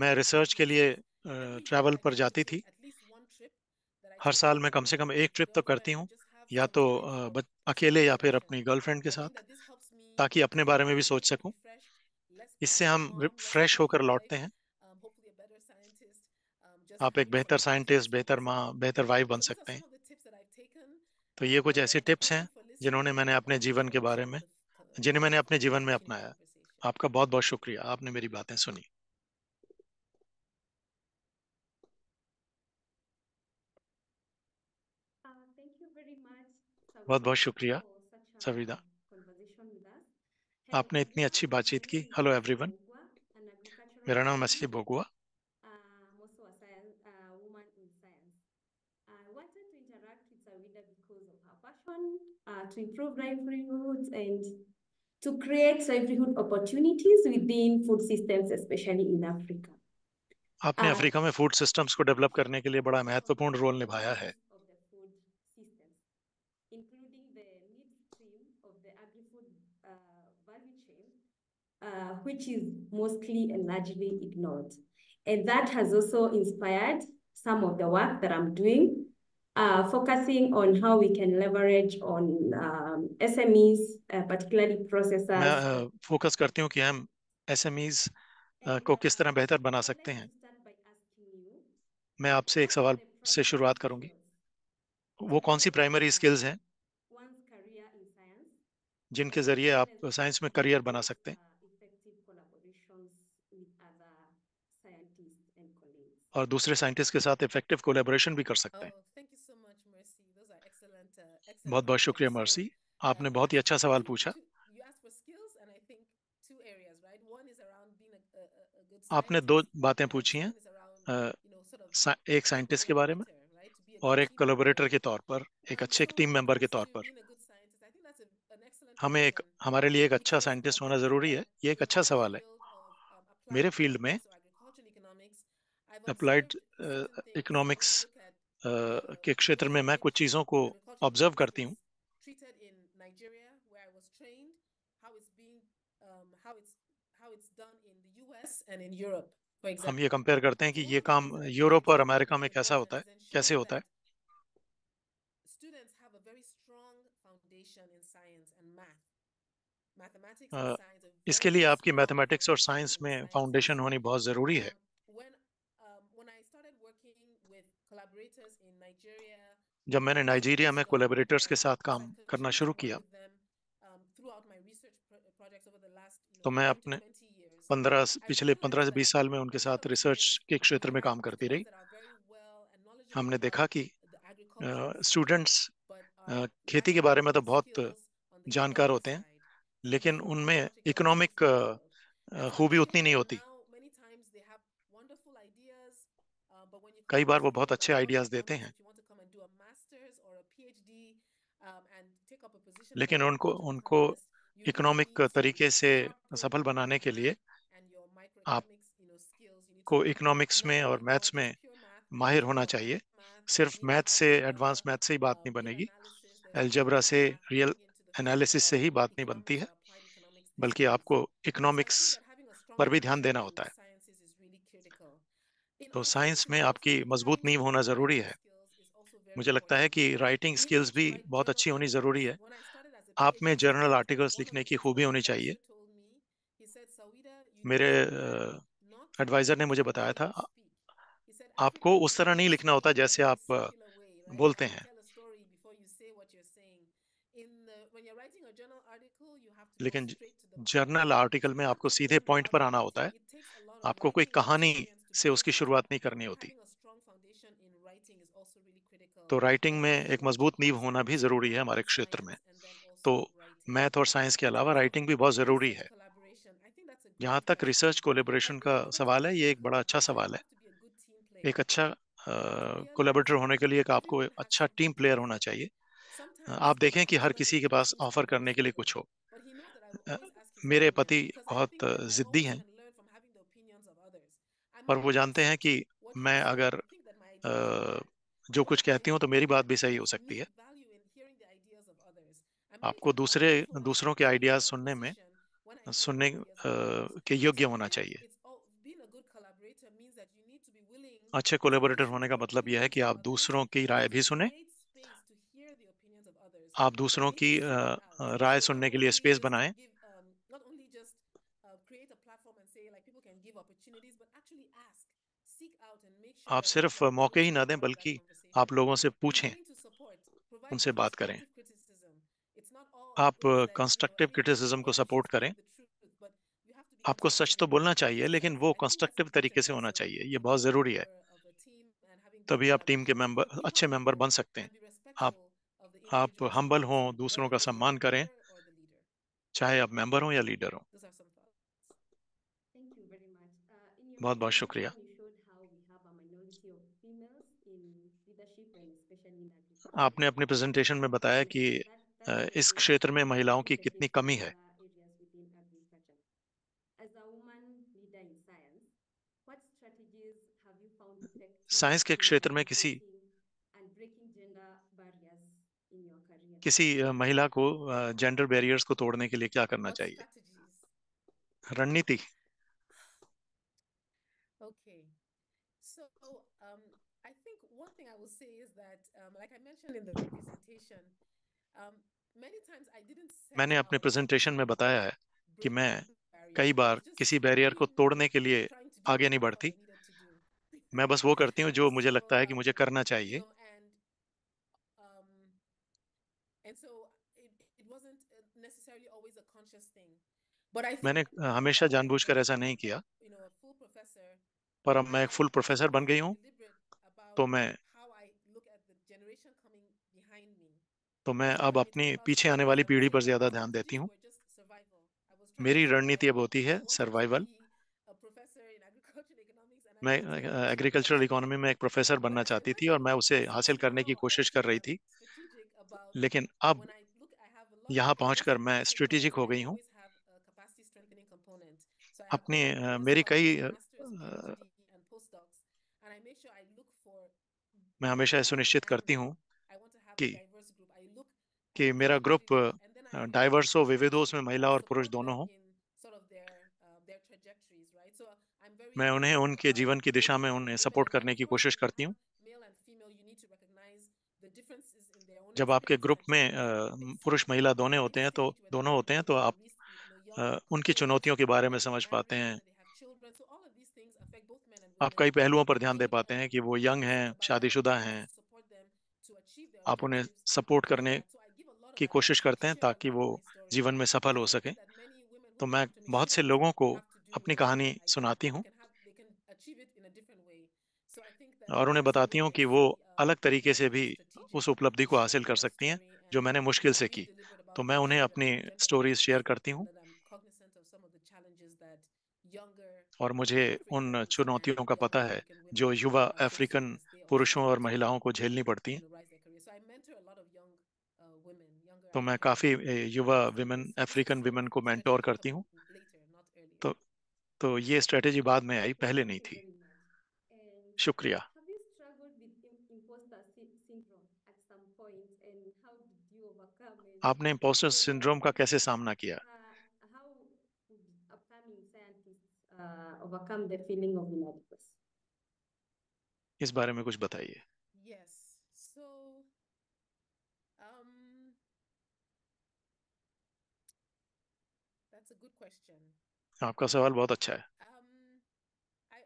मैं रिसर्च के लिए ट्रैवल पर जाती थी हर साल मैं कम से कम एक ट्रिप तो करती हूँ या तो अकेले या फिर अपनी गर्लफ्रेंड के साथ ताकि अपने बारे में भी सोच सकूं इससे हम फ्रेश होकर लौटते हैं um, um, आप एक बेहतर साइंटिस्ट बेहतर माँ बेहतर वाइफ बन सकते हैं तो ये कुछ ऐसी टिप्स हैं जिन्होंने मैंने अपने जीवन के बारे में जिन्हें मैंने अपने जीवन में अपनाया आपका बहुत बहुत शुक्रिया आपने मेरी बातें सुनी बहुत बहुत शुक्रिया सविदा आपने इतनी अच्छी बातचीत की हेलो एवरीवन मेरा नाम मसीह भोगुआ Sawida because of her passion uh, to improve livelihoods and to create livelihood opportunities within food systems, especially in Africa. आपने uh, अफ्रीका में फूड सिस्टम्स को डेवलप करने के लिए बड़ा महत्वपूर्ण रोल निभाया है uh, uh, which is mostly and largely ignored. And that has also inspired some of the work that I'm doing uh, focusing on how we can leverage on um, SMEs, uh, particularly processors. मैं uh, focus करती हूँ कि हम SMEs uh, को किस तरह बेहतर बना सकते हैं मैं आपसे एक सवाल से शुरुआत करूंगी वो कौन सी प्राइमरी स्किल्स हैं जिनके जरिए आप साइंस में करियर बना सकते हैं और दूसरे साइंटिस्ट के साथ इफेक्टिव कोलेबोरेशन भी कर सकते हैं बहुत बहुत शुक्रिया मर्सी आपने बहुत ही अच्छा सवाल पूछा आपने दो बातें पूछी हैं एक साइंटिस्ट के बारे में और एक कोलोबोरेटर के तौर पर एक अच्छे एक टीम मेंबर के तौर पर हमें एक हमारे लिए एक अच्छा साइंटिस्ट होना ज़रूरी है ये एक अच्छा सवाल है मेरे फील्ड में अप्लाइड इकोनॉमिक्स uh, के क्षेत्र में मैं कुछ चीज़ों को ऑब्जर्व करती हूँ um, हम ये कंपेयर करते हैं कि ये काम यूरोप और अमेरिका में कैसा होता है कैसे होता है इसके लिए आपकी मैथमेटिक्स और साइंस में फाउंडेशन होनी बहुत ज़रूरी है जब मैंने नाइजीरिया में कोलेबरेटर्स के साथ काम करना शुरू किया तो मैं अपने पंद्रह पिछले पंद्रह से बीस साल में उनके साथ रिसर्च के क्षेत्र में काम करती रही हमने देखा कि स्टूडेंट्स खेती के बारे में तो बहुत जानकार होते हैं लेकिन उनमें इकोनॉमिक खूबी उतनी नहीं होती कई बार वो बहुत अच्छे आइडियाज देते हैं लेकिन उनको उनको इकोनॉमिक तरीके से सफल बनाने के लिए आप को इकोनॉमिक्स में और मैथ्स में माहिर होना चाहिए सिर्फ मैथ से एडवांस मैथ से ही बात नहीं बनेगी एल्जबरा से रियल एनालिसिस से ही बात नहीं बनती है बल्कि आपको इकोनॉमिक्स पर भी ध्यान देना होता है तो साइंस में आपकी मजबूत नींव होना ज़रूरी है मुझे लगता है कि राइटिंग स्किल्स भी बहुत अच्छी होनी ज़रूरी है आप में जर्नल आर्टिकल्स लिखने की खूबी होनी चाहिए मेरे एडवाइज़र ने मुझे बताया था आपको उस तरह नहीं लिखना होता जैसे आप बोलते हैं लेकिन जर्नल आर्टिकल में आपको सीधे पॉइंट पर आना होता है आपको कोई कहानी से उसकी शुरुआत नहीं करनी होती तो राइटिंग में एक मजबूत नींव होना भी जरूरी है हमारे क्षेत्र में तो मैथ और साइंस के अलावा राइटिंग भी बहुत ज़रूरी है जहाँ तक रिसर्च कोलेबोरेशन का सवाल है ये एक बड़ा अच्छा सवाल है एक अच्छा कोलेबरेटर होने के लिए एक आपको अच्छा टीम प्लेयर होना चाहिए आप देखें कि हर किसी के पास ऑफर करने के लिए कुछ हो मेरे पति बहुत ज़िद्दी हैं पर वो जानते हैं कि मैं अगर जो कुछ कहती हूँ तो मेरी बात भी सही हो सकती है आपको दूसरे दूसरों के आइडियाज सुनने में सुनने के योग्य होना चाहिए अच्छे कोलेबोरेटर होने का मतलब यह है कि आप दूसरों की राय भी सुने आप दूसरों की राय सुनने के लिए स्पेस बनाएं आप सिर्फ मौके ही ना दें बल्कि आप लोगों से पूछें उनसे बात करें आप कंस्ट्रक्टिव क्रिटिसिज्म को सपोर्ट करें आपको सच तो बोलना चाहिए लेकिन वो कंस्ट्रक्टिव तरीके से होना चाहिए ये बहुत ज़रूरी है तभी आप टीम के मेंबर अच्छे मेंबर बन सकते हैं आप आप हम्बल हों दूसरों का सम्मान करें चाहे आप मेंबर हों या लीडर हों बहुत बहुत शुक्रिया आपने अपने प्रेजेंटेशन में बताया कि इस क्षेत्र में महिलाओं की कितनी कमी है साइंस के क्षेत्र में किसी किसी महिला को जेंडर बैरियर्स को तोड़ने के लिए क्या करना चाहिए रणनीति um, I will say is that, um, like I mentioned in the presentation, Um, मैंने अपने प्रेजेंटेशन में बताया है कि मैं कई बार किसी बैरियर को तोड़ने के लिए आगे नहीं बढ़ती मैं बस वो करती हूँ जो मुझे लगता है कि मुझे करना चाहिए um, uh, मैंने uh, हमेशा जानबूझकर ऐसा नहीं किया पर अब मैं एक फुल प्रोफेसर बन गई हूँ तो मैं तो मैं अब अपनी पीछे आने वाली पीढ़ी पर ज्यादा ध्यान देती हूँ मेरी रणनीति अब होती है सर्वाइवल मैं एग्रीकल्चरल इकोनॉमी में एक प्रोफेसर बनना चाहती थी और मैं उसे हासिल करने की कोशिश कर रही थी लेकिन अब यहाँ पहुंचकर मैं स्ट्रेटेजिक हो गई हूँ अपनी मेरी कई मैं हमेशा सुनिश्चित करती हूँ कि कि मेरा ग्रुप डाइवर्स हो विविध हो उसमें महिला और पुरुष दोनों हो मैं उन्हें उनके जीवन की दिशा में उन्हें सपोर्ट करने की कोशिश करती हूँ जब आपके ग्रुप में पुरुष महिला दोनों होते हैं तो दोनों होते हैं तो आप उनकी चुनौतियों के बारे में समझ पाते हैं आप कई पहलुओं पर ध्यान दे पाते हैं कि वो यंग हैं शादीशुदा हैं आप उन्हें सपोर्ट करने की कोशिश करते हैं ताकि वो जीवन में सफल हो सके तो मैं बहुत से लोगों को अपनी कहानी सुनाती हूँ और उन्हें बताती हूँ कि वो अलग तरीके से भी उस उपलब्धि को हासिल कर सकती हैं जो मैंने मुश्किल से की तो मैं उन्हें अपनी स्टोरीज शेयर करती हूँ और मुझे उन चुनौतियों का पता है जो युवा अफ्रीकन पुरुषों और महिलाओं को झेलनी पड़ती हैं तो मैं काफ़ी युवा विमेन अफ्रीकन विमेन को मेंटोर करती हूँ तो तो ये स्ट्रेटेजी बाद में आई पहले नहीं थी शुक्रिया आपने इम्पोस्टर सिंड्रोम का कैसे सामना किया इस बारे में कुछ बताइए That's a good question. हाँ, आपका सवाल बहुत अच्छा है um,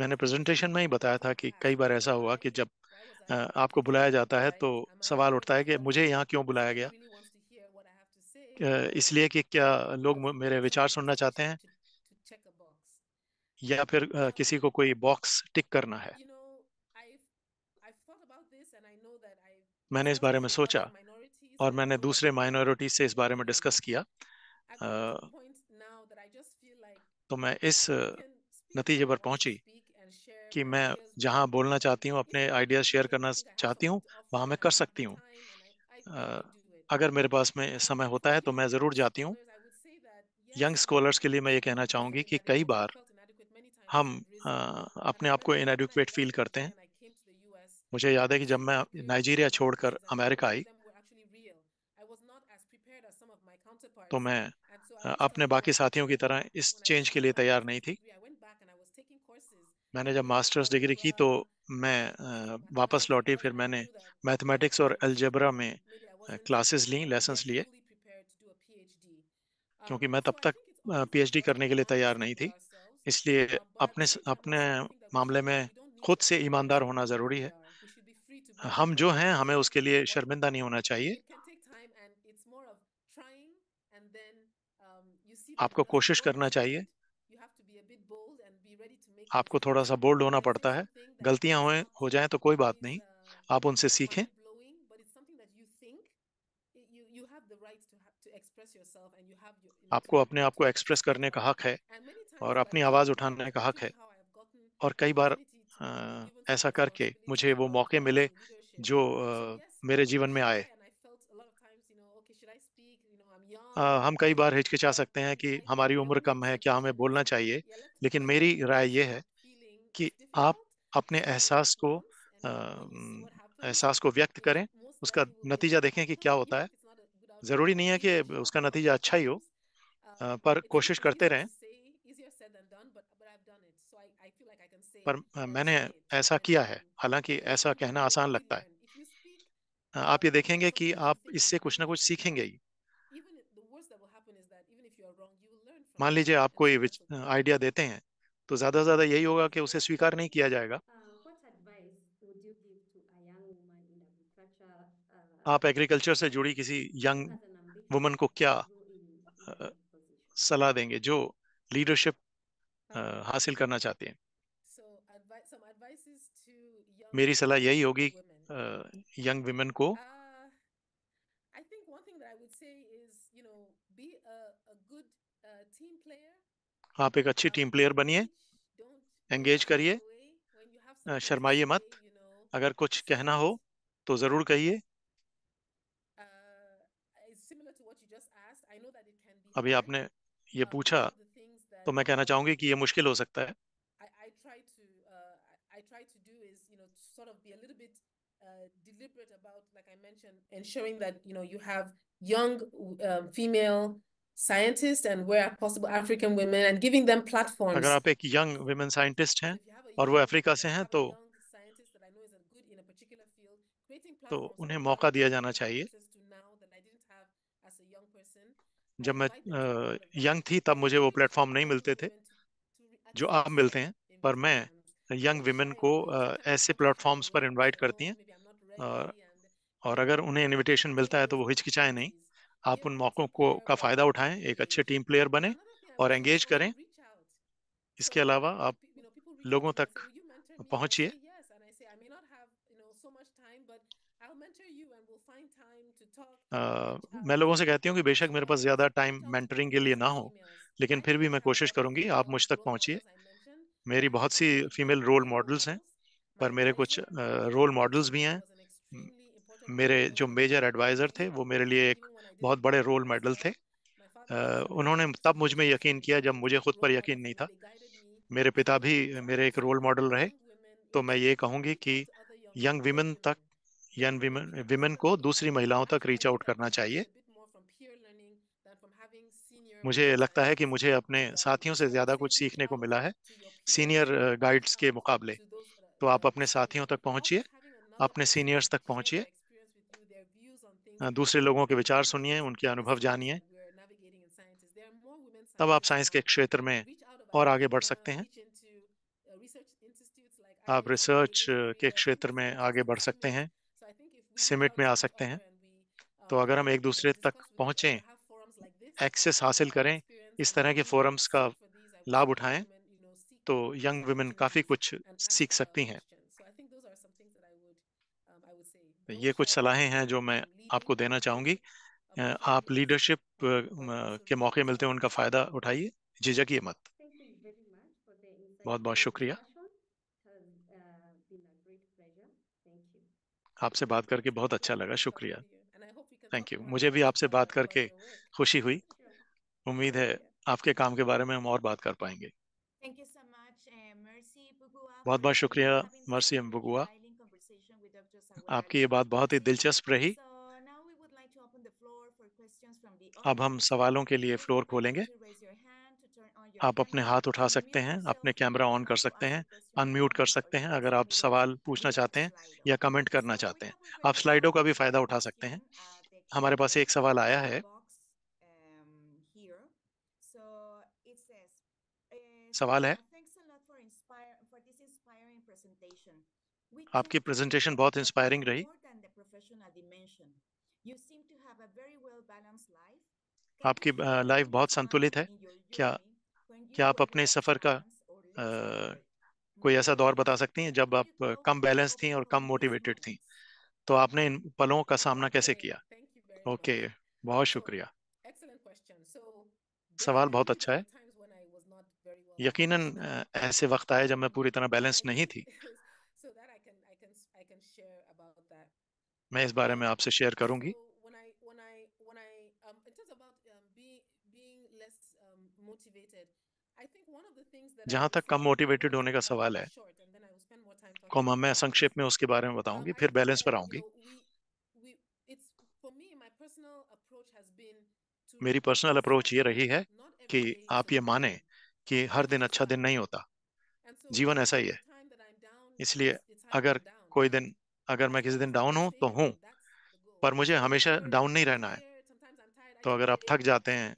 मैंने प्रेजेंटेशन में ही बताया था कि कई बार ऐसा हुआ कि जब आपको बुलाया जाता है तो सवाल उठता है कि मुझे यहाँ क्यों बुलाया गया इसलिए कि क्या लोग मेरे विचार सुनना चाहते हैं या फिर किसी को कोई बॉक्स टिक करना है मैंने इस बारे में सोचा और मैंने दूसरे माइनॉरिटी से इस बारे में डिस्कस किया तो मैं इस नतीजे पर पहुंची कि मैं जहां बोलना चाहती हूं अपने आइडिया शेयर करना चाहती हूं वहां मैं कर सकती हूं अगर मेरे पास में समय होता है तो मैं ज़रूर जाती हूँ यंग स्कॉलर्स के लिए मैं ये कहना चाहूँगी कि कई बार हम आ, अपने आप को इनएडुकेट फील करते हैं मुझे याद है कि जब मैं नाइजीरिया छोड़कर अमेरिका आई तो मैं अपने बाकी साथियों की तरह इस चेंज के लिए तैयार नहीं थी मैंने जब मास्टर्स डिग्री की तो मैं वापस लौटी फिर मैंने मैथमेटिक्स और एल्जेब्रा में क्लासेस ली लेसन्स लिए um, क्योंकि मैं तब तक पीएचडी करने के लिए तैयार नहीं थी इसलिए um, अपने अपने मामले में खुद से ईमानदार होना ज़रूरी है हम जो हैं हमें उसके लिए शर्मिंदा नहीं होना चाहिए आपको कोशिश करना चाहिए आपको थोड़ा सा बोल्ड होना पड़ता है गलतियां हो, हो जाए तो कोई बात नहीं आप उनसे सीखें आपको अपने आप को एक्सप्रेस करने का हक है और अपनी आवाज़ उठाने का हक है और कई बार आ, ऐसा करके मुझे वो मौके मिले जो आ, मेरे जीवन में आए हम कई बार हिचकिचा सकते हैं कि हमारी उम्र कम है क्या हमें बोलना चाहिए लेकिन मेरी राय यह है कि आप अपने एहसास को एहसास को व्यक्त करें उसका नतीजा देखें कि क्या होता है ज़रूरी नहीं है कि उसका नतीजा अच्छा ही हो पर कोशिश करते रहें पर मैंने ऐसा किया है हालांकि ऐसा कहना आसान लगता है आप ये देखेंगे कि आप इससे कुछ ना कुछ सीखेंगे ही मान लीजिए आप कोई आइडिया देते हैं तो ज्यादा से ज्यादा यही होगा कि उसे स्वीकार नहीं किया जाएगा uh, uh, आप एग्रीकल्चर से जुड़ी किसी यंग वुमन को क्या uh, सलाह देंगे जो लीडरशिप हासिल करना चाहते है मेरी सलाह यही होगी यंग वुमेन को आप एक अच्छी टीम प्लेयर बनिए एंगेज करिए शर्माइए मत अगर कुछ कहना हो तो जरूर कहिए अभी आपने ये पूछा तो मैं कहना चाहूंगी कि ये मुश्किल हो सकता है deliberate about like i mentioned ensuring that you know you have young um, female scientists and where possible African women and giving them platforms. अगर आप एक young women scientist हैं और वो अफ्रीका से हैं तो तो उन्हें मौका दिया जाना चाहिए जब मैं यंग थी तब मुझे वो प्लेटफॉर्म नहीं मिलते थे जो आप मिलते हैं पर मैं यंग विमेन को ऐसे प्लेटफॉर्म्स पर इनवाइट करती हैं और अगर उन्हें इनविटेशन मिलता है तो वो हिचकिचाएं नहीं आप उन मौक़ों को का फ़ायदा उठाएं एक अच्छे टीम प्लेयर बने और एंगेज करें इसके अलावा आप लोगों तक पहुंचिए मैं लोगों से कहती हूँ कि बेशक मेरे पास ज़्यादा टाइम मेंटरिंग के लिए ना हो लेकिन फिर भी मैं कोशिश करूँगी आप मुझ तक पहुंचिए मेरी बहुत सी फीमेल रोल मॉडल्स हैं पर मेरे कुछ रोल मॉडल्स भी हैं मेरे जो मेजर एडवाइज़र थे वो मेरे लिए एक बहुत बड़े रोल मॉडल थे उन्होंने तब मुझ में यकीन किया जब मुझे खुद पर यकीन नहीं था मेरे पिता भी मेरे एक रोल मॉडल रहे तो मैं ये कहूँगी कि यंग वीमेन तक यंग वीमेन को दूसरी महिलाओं तक रीच आउट करना चाहिए मुझे लगता है कि मुझे अपने साथियों से ज़्यादा कुछ सीखने को मिला है सीनियर गाइड्स के मुकाबले तो आप अपने साथियों तक पहुँचिए अपने सीनियर्स तक पहुँचिए दूसरे लोगों के विचार सुनिए उनके अनुभव जानिए तब आप साइंस के क्षेत्र में और आगे बढ़ सकते हैं आप रिसर्च के क्षेत्र में आगे बढ़ सकते हैं सिमिट में आ सकते हैं तो अगर हम एक दूसरे तक पहुंचे एक्सेस हासिल करें इस तरह के फोरम्स का लाभ उठाएं तो यंग वुमेन काफ़ी कुछ सीख सकती हैं um, ये कुछ सलाहें हैं जो मैं आपको देना चाहूंगी आप लीडरशिप के मौके मिलते हैं उनका फायदा उठाइए झिझकिए मत बहुत बहुत शुक्रिया आपसे बात करके बहुत अच्छा लगा शुक्रिया थैंक यू मुझे भी आपसे बात करके खुशी हुई उम्मीद है आपके काम के बारे में हम और बात कर पाएंगे बहुत बहुत शुक्रिया मर्सी एम बुगुआ आपकी ये बात बहुत ही दिलचस्प रही अब हम सवालों के लिए फ्लोर खोलेंगे आप अपने हाथ उठा सकते हैं अपने कैमरा ऑन कर सकते हैं अनम्यूट कर सकते हैं अगर आप सवाल पूछना चाहते हैं या कमेंट करना चाहते हैं आप स्लाइडों का भी फायदा उठा सकते हैं uh, हमारे पास एक सवाल आया है um, uh, सवाल है uh, आपकी प्रेजेंटेशन बहुत इंस्पायरिंग रही आपकी लाइफ बहुत संतुलित है क्या क्या आप अपने सफर का आ, कोई ऐसा दौर बता सकती हैं जब आप कम बैलेंस थी और कम मोटिवेटेड थी तो आपने इन पलों का सामना कैसे किया ओके okay, बहुत शुक्रिया सवाल बहुत अच्छा है यकीनन ऐसे वक्त आए जब मैं पूरी तरह बैलेंस नहीं थी मैं इस बारे में आपसे शेयर करूंगी जहां तक कम मोटिवेटेड होने का सवाल है कोमा मैं संक्षेप में उसके बारे में um, बताऊंगी फिर बैलेंस पर आऊंगी मेरी पर्सनल अप्रोच ये रही है कि आप ये माने कि हर दिन अच्छा दिन नहीं होता जीवन ऐसा ही है इसलिए अगर कोई दिन अगर मैं किसी दिन डाउन हूं तो हूं पर मुझे हमेशा डाउन नहीं रहना है तो अगर आप थक जाते हैं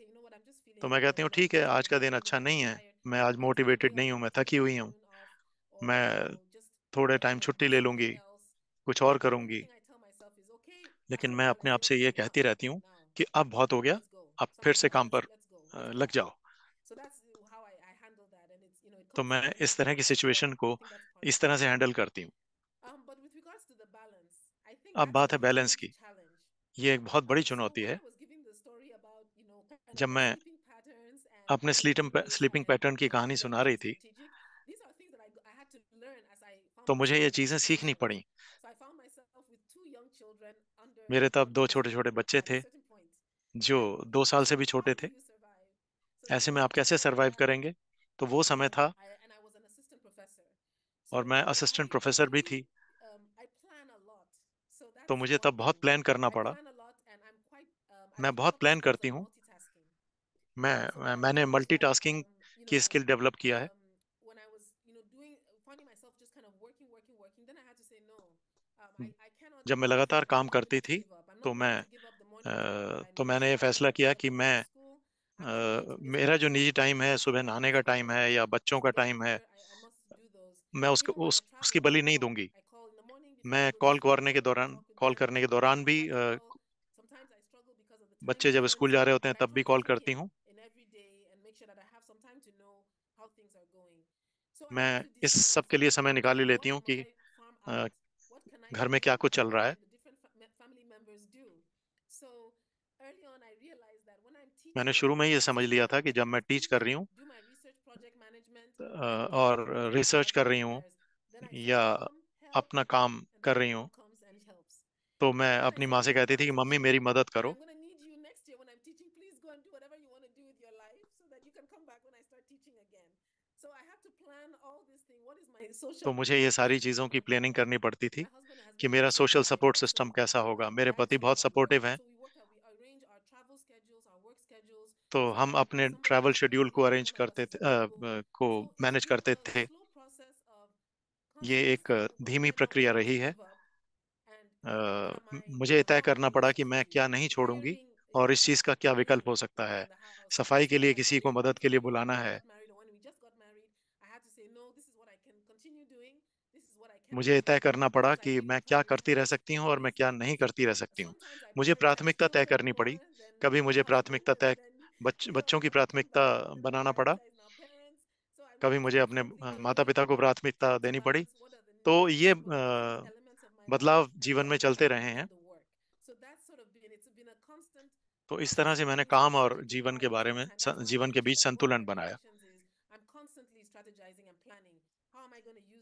तो मैं कहती हूँ ठीक है आज का दिन अच्छा नहीं है मैं आज मोटिवेटेड नहीं हूं मैं थकी हुई हूँ मैं थोड़े टाइम छुट्टी ले लूंगी कुछ और करूंगी लेकिन मैं अपने आप से ये कहती रहती हूँ कि अब बहुत हो गया अब फिर से काम पर लग जाओ तो मैं इस तरह की सिचुएशन को इस तरह से हैंडल करती हूँ अब बात है बैलेंस की ये एक बहुत बड़ी चुनौती है जब मैं अपने स्लीपिंग पैटर्न की कहानी सुना रही थी तो मुझे ये चीज़ें सीखनी पड़ी मेरे तब तो दो छोटे छोटे बच्चे थे जो दो साल से भी छोटे थे ऐसे में आप कैसे सरवाइव करेंगे तो वो समय था और मैं असिस्टेंट प्रोफेसर भी थी तो मुझे तब बहुत प्लान करना पड़ा मैं बहुत प्लान करती हूँ मैं मैंने मल्टीटास्किंग की स्किल डेवलप किया है जब मैं लगातार काम करती थी तो मैं तो मैंने ये फैसला किया कि मैं मेरा जो निजी टाइम है सुबह नहाने का टाइम है या बच्चों का टाइम है मैं उसको उस उसकी बलि नहीं दूंगी मैं कॉल करने के दौरान कॉल करने के दौरान भी बच्चे जब स्कूल जा रहे होते हैं तब भी कॉल करती हूँ मैं इस सब के लिए समय निकाल ही लेती हूँ कि घर में क्या कुछ चल रहा है मैंने शुरू में ये समझ लिया था कि जब मैं टीच कर रही हूँ और रिसर्च कर रही हूँ या अपना काम कर रही हूँ तो मैं अपनी माँ से कहती थी कि मम्मी मेरी मदद करो तो मुझे ये सारी चीज़ों की प्लानिंग करनी पड़ती थी कि मेरा सोशल सपोर्ट सिस्टम कैसा होगा मेरे पति बहुत सपोर्टिव हैं तो हम अपने ट्रैवल शेड्यूल को अरेंज करते थे आ, को मैनेज करते थे ये एक धीमी प्रक्रिया रही है आ, मुझे तय करना पड़ा कि मैं क्या नहीं छोड़ूंगी और इस चीज़ का क्या विकल्प हो सकता है सफाई के लिए किसी को मदद के लिए बुलाना है मुझे तय करना पड़ा कि मैं क्या करती रह सकती हूँ और मैं क्या नहीं करती रह सकती हूँ मुझे प्राथमिकता तय करनी पड़ी कभी मुझे प्राथमिकता तय बच, बच्चों की प्राथमिकता बनाना पड़ा कभी मुझे अपने माता पिता को प्राथमिकता देनी पड़ी तो ये बदलाव जीवन में चलते रहे हैं तो इस तरह से मैंने काम और जीवन के बारे में जीवन के बीच संतुलन बनाया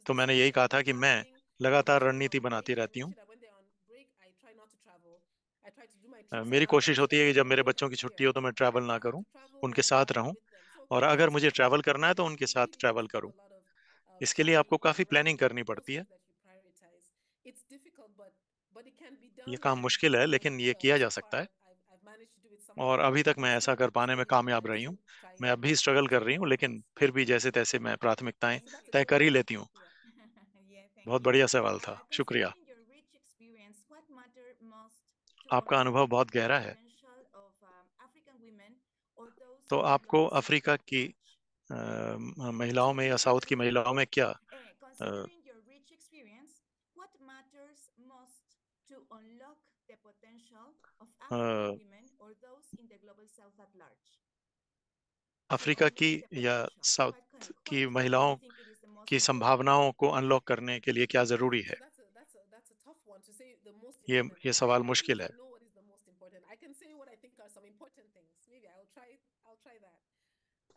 तो मैंने यही कहा था कि मैं लगातार रणनीति बनाती रहती हूँ मेरी कोशिश होती है कि जब मेरे बच्चों की छुट्टी हो तो मैं ट्रैवल ना करूं उनके साथ रहूं और अगर मुझे ट्रैवल करना है तो उनके साथ ट्रैवल करूं इसके लिए आपको काफ़ी प्लानिंग करनी पड़ती है ये काम मुश्किल है लेकिन ये किया जा सकता है और अभी तक मैं ऐसा कर पाने में कामयाब रही हूँ मैं अभी स्ट्रगल कर रही हूँ लेकिन फिर भी जैसे तैसे मैं प्राथमिकताएं तय कर ही लेती हूँ बहुत बढ़िया सवाल था शुक्रिया आपका अनुभव बहुत गहरा है um, तो आपको अफ्रीका की महिलाओं में या साउथ की महिलाओं में क्या आ, अफ्रीका की या साउथ की महिलाओं की संभावनाओं को अनलॉक करने के लिए क्या जरूरी है ये ये सवाल मुश्किल है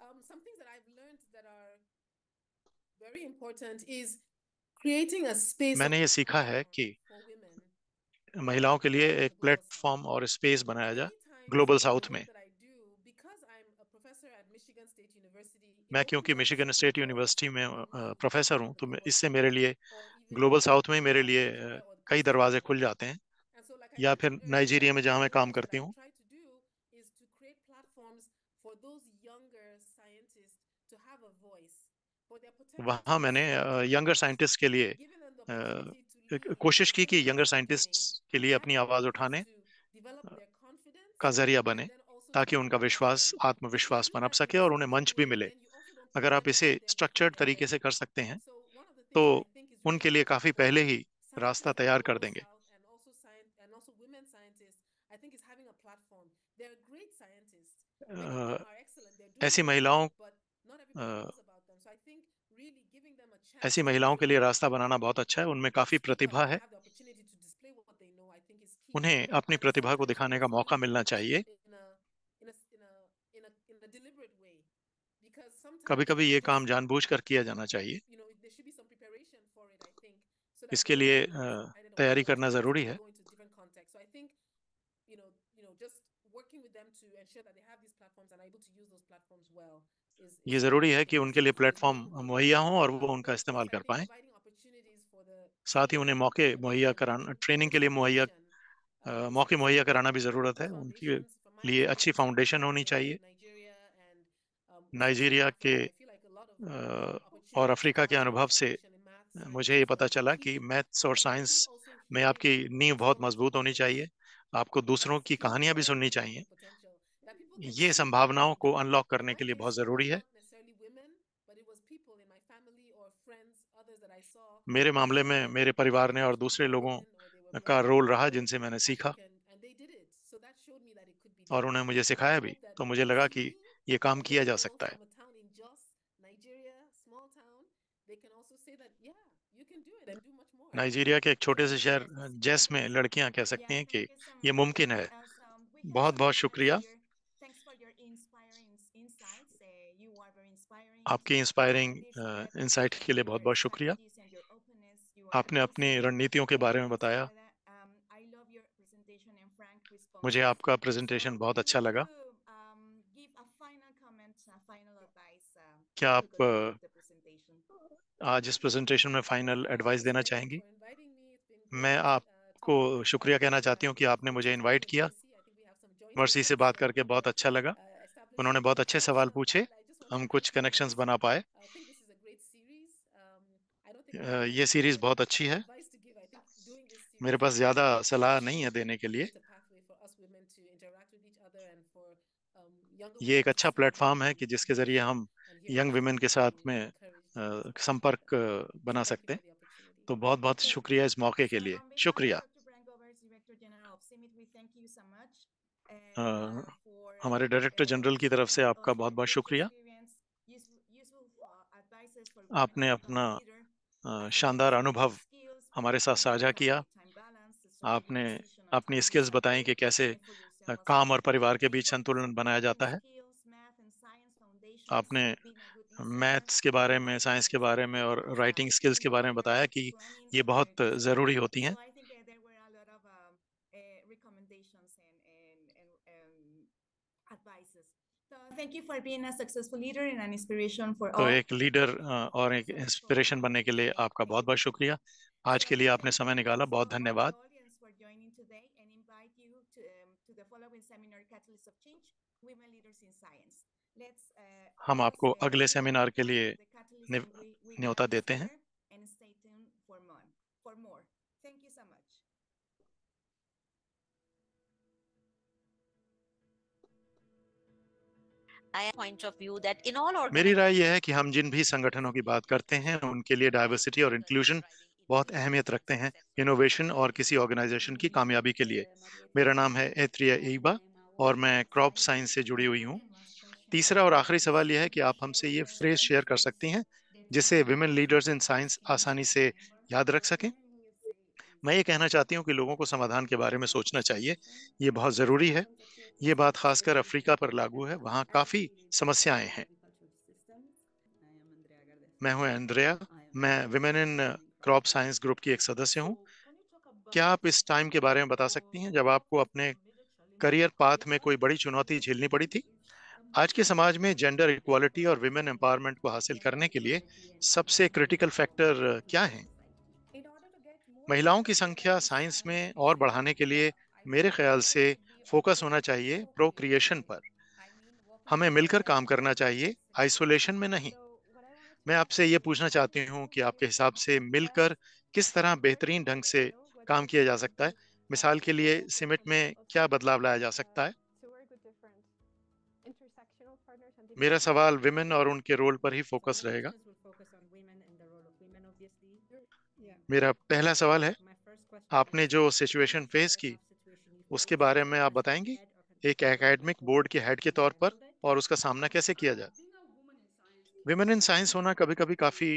um, मैंने ये सीखा है कि महिलाओं के लिए एक प्लेटफॉर्म और स्पेस बनाया जाए ग्लोबल साउथ में मैं क्योंकि मिशिगन स्टेट यूनिवर्सिटी में प्रोफेसर हूँ तो इससे मेरे लिए ग्लोबल साउथ में ही मेरे लिए कई दरवाजे खुल जाते हैं या फिर नाइजीरिया में जहाँ मैं काम करती हूँ वहां मैंने यंगर साइंटिस्ट के लिए कोशिश की कि यंगर साइंटिस्ट के लिए अपनी आवाज़ उठाने का जरिया बने ताकि उनका विश्वास आत्मविश्वास बन सके और उन्हें मंच भी मिले अगर आप इसे स्ट्रक्चर्ड तरीके से कर सकते हैं तो उनके लिए काफ़ी पहले ही रास्ता तैयार कर देंगे ऐसी महिलाओं ऐसी महिलाओं के लिए रास्ता बनाना बहुत अच्छा है उनमें काफ़ी प्रतिभा है उन्हें अपनी प्रतिभा को दिखाने का मौका मिलना चाहिए कभी कभी ये काम जानबूझकर किया जाना चाहिए इसके लिए uh, तैयारी करना ज़रूरी है ये ज़रूरी है कि उनके लिए प्लेटफॉर्म मुहैया हों और वो उनका इस्तेमाल कर पाए साथ ही उन्हें मौके मुहैया कराना ट्रेनिंग के लिए मुहैया uh, मौके मुहैया कराना भी ज़रूरत है उनके लिए अच्छी फाउंडेशन होनी चाहिए नाइजीरिया के और अफ्रीका के अनुभव से मुझे ये पता चला कि मैथ्स और साइंस में आपकी नींव बहुत मजबूत होनी चाहिए आपको दूसरों की कहानियां भी सुननी चाहिए ये संभावनाओं को अनलॉक करने के लिए बहुत ज़रूरी है मेरे मामले में मेरे परिवार ने और दूसरे लोगों का रोल रहा जिनसे मैंने सीखा और उन्होंने मुझे सिखाया भी तो मुझे लगा कि ये काम किया जा सकता है नाइजीरिया के एक छोटे से शहर जैस में लड़कियां कह सकती हैं कि ये मुमकिन है बहुत बहुत शुक्रिया आपकी इंस्पायरिंग इंसाइट के लिए बहुत बहुत शुक्रिया आपने अपनी रणनीतियों के बारे में बताया मुझे आपका प्रेजेंटेशन बहुत अच्छा लगा um, uh, क्या आप uh, आज इस प्रेजेंटेशन में फाइनल एडवाइस देना चाहेंगी मैं uh, आपको शुक्रिया कहना चाहती हूँ कि आपने मुझे इनवाइट किया मर्सी से बात करके बहुत अच्छा लगा उन्होंने बहुत अच्छे सवाल पूछे हम कुछ कनेक्शंस बना पाए um, ये सीरीज बहुत अच्छी है मेरे पास ज़्यादा सलाह नहीं है देने के लिए ये एक अच्छा प्लेटफॉर्म है कि जिसके ज़रिए हम यंग वीमेन के साथ में संपर्क बना सकते हैं तो बहुत बहुत शुक्रिया इस मौके के लिए शुक्रिया हमारे डायरेक्टर जनरल की तरफ से आपका बहुत बहुत शुक्रिया आपने अपना शानदार अनुभव हमारे साथ साझा किया आपने अपनी स्किल्स बताई कि कैसे काम और परिवार के बीच संतुलन बनाया जाता है आपने मैथ्स के बारे में साइंस के बारे में और राइटिंग स्किल्स के बारे में बताया कि ये बहुत ज़रूरी होती हैं तो एक लीडर और एक इंस्पिरेशन बनने के लिए आपका बहुत बहुत शुक्रिया आज के लिए आपने समय निकाला बहुत धन्यवाद following seminar Catalyst of Change Women Leaders in Science. Let's हम आपको अगले सेमिनार के लिए न्योता देते हैं and stay tuned for more. For more. Thank you so much. मेरी राय यह है कि हम जिन भी संगठनों की बात करते हैं उनके लिए डाइवर्सिटी और इंक्लूजन बहुत अहमियत रखते हैं इनोवेशन और किसी ऑर्गेनाइजेशन की कामयाबी के लिए मेरा नाम है एत्रिया एबा और मैं क्रॉप साइंस से जुड़ी हुई हूँ तीसरा और आखिरी सवाल यह है कि आप हमसे ये फ्रेज शेयर कर सकती हैं जिससे विमेन लीडर्स इन साइंस आसानी से याद रख सकें मैं ये कहना चाहती हूँ कि लोगों को समाधान के बारे में सोचना चाहिए ये बहुत ज़रूरी है ये बात खासकर अफ्रीका पर लागू है वहाँ काफ़ी समस्याएं हैं मैं हूँ एंड्रिया मैं women in crop science group की एक सदस्य हूँ क्या आप इस टाइम के बारे में बता सकती हैं जब आपको अपने करियर पाथ में कोई बड़ी चुनौती झेलनी पड़ी थी आज के समाज में जेंडर इक्वालिटी और विमेन एम्पावरमेंट को हासिल करने के लिए सबसे क्रिटिकल फैक्टर क्या है महिलाओं की संख्या साइंस में और बढ़ाने के लिए मेरे ख्याल से फोकस होना चाहिए प्रोक्रिएशन पर हमें मिलकर काम करना चाहिए आइसोलेशन में नहीं मैं आपसे ये पूछना चाहती हूँ कि आपके हिसाब से मिलकर किस तरह बेहतरीन ढंग से काम किया जा सकता है मिसाल के लिए सिमिट में क्या बदलाव लाया जा सकता है मेरा सवाल विमेन और उनके रोल पर ही फोकस रहेगा मेरा पहला सवाल है आपने जो सिचुएशन फेस की उसके बारे में आप बताएंगी एक एकेडमिक बोर्ड के हेड के तौर पर और उसका सामना कैसे किया जाए विमेन इन साइंस होना कभी कभी काफ़ी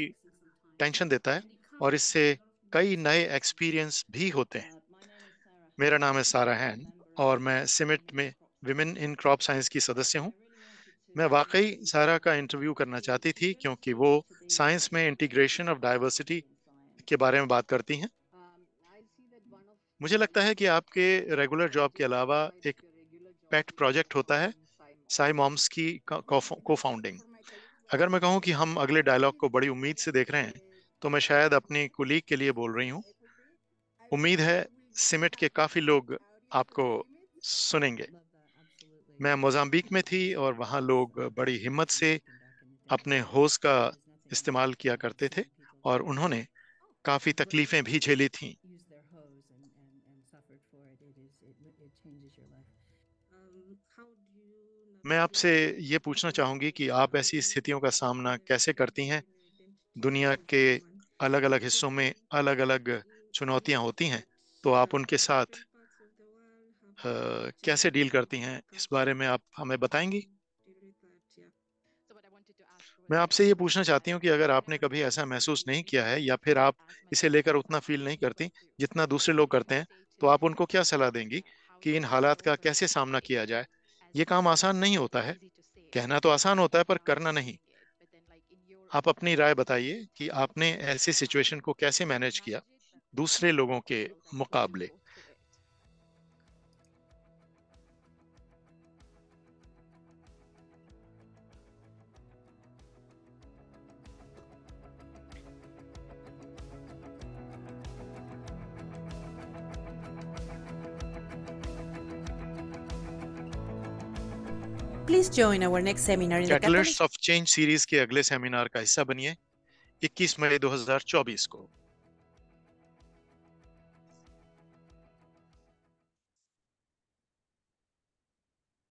टेंशन देता है और इससे कई नए एक्सपीरियंस भी होते हैं मेरा नाम है सारा हैन और मैं सिमिट में विमेन इन क्रॉप साइंस की सदस्य हूँ मैं वाकई सारा का इंटरव्यू करना चाहती थी क्योंकि वो साइंस में इंटीग्रेशन ऑफ डाइवर्सिटी के बारे में बात करती हैं मुझे लगता है कि आपके रेगुलर जॉब के अलावा एक पेट प्रोजेक्ट होता है साई मॉम्स की को फाउंडिंग अगर मैं कहूँ कि हम अगले डायलॉग को बड़ी उम्मीद से देख रहे हैं तो मैं शायद अपनी कुलीग के लिए बोल रही हूँ उम्मीद है सिमेट के काफ़ी लोग आपको सुनेंगे मैं मोजाम्बिक में थी और वहाँ लोग बड़ी हिम्मत से अपने होश का इस्तेमाल किया करते थे और उन्होंने काफ़ी तकलीफ़ें भी झेली थीं मैं आपसे ये पूछना चाहूंगी कि आप ऐसी स्थितियों का सामना कैसे करती हैं दुनिया के अलग अलग हिस्सों में अलग अलग चुनौतियां होती हैं तो आप उनके साथ आ, कैसे डील करती हैं इस बारे में आप हमें बताएंगी मैं आपसे ये पूछना चाहती हूँ कि अगर आपने कभी ऐसा महसूस नहीं किया है या फिर आप इसे लेकर उतना फील नहीं करती जितना दूसरे लोग करते हैं तो आप उनको क्या सलाह देंगी कि इन हालात का कैसे सामना किया जाए ये काम आसान नहीं होता है कहना तो आसान होता है पर करना नहीं आप अपनी राय बताइए कि आपने ऐसी सिचुएशन को कैसे मैनेज किया दूसरे लोगों के मुकाबले please join our next seminar in catalyst of change series के अगले सेमिनार का हिस्सा बनिए 21 मई 2024 को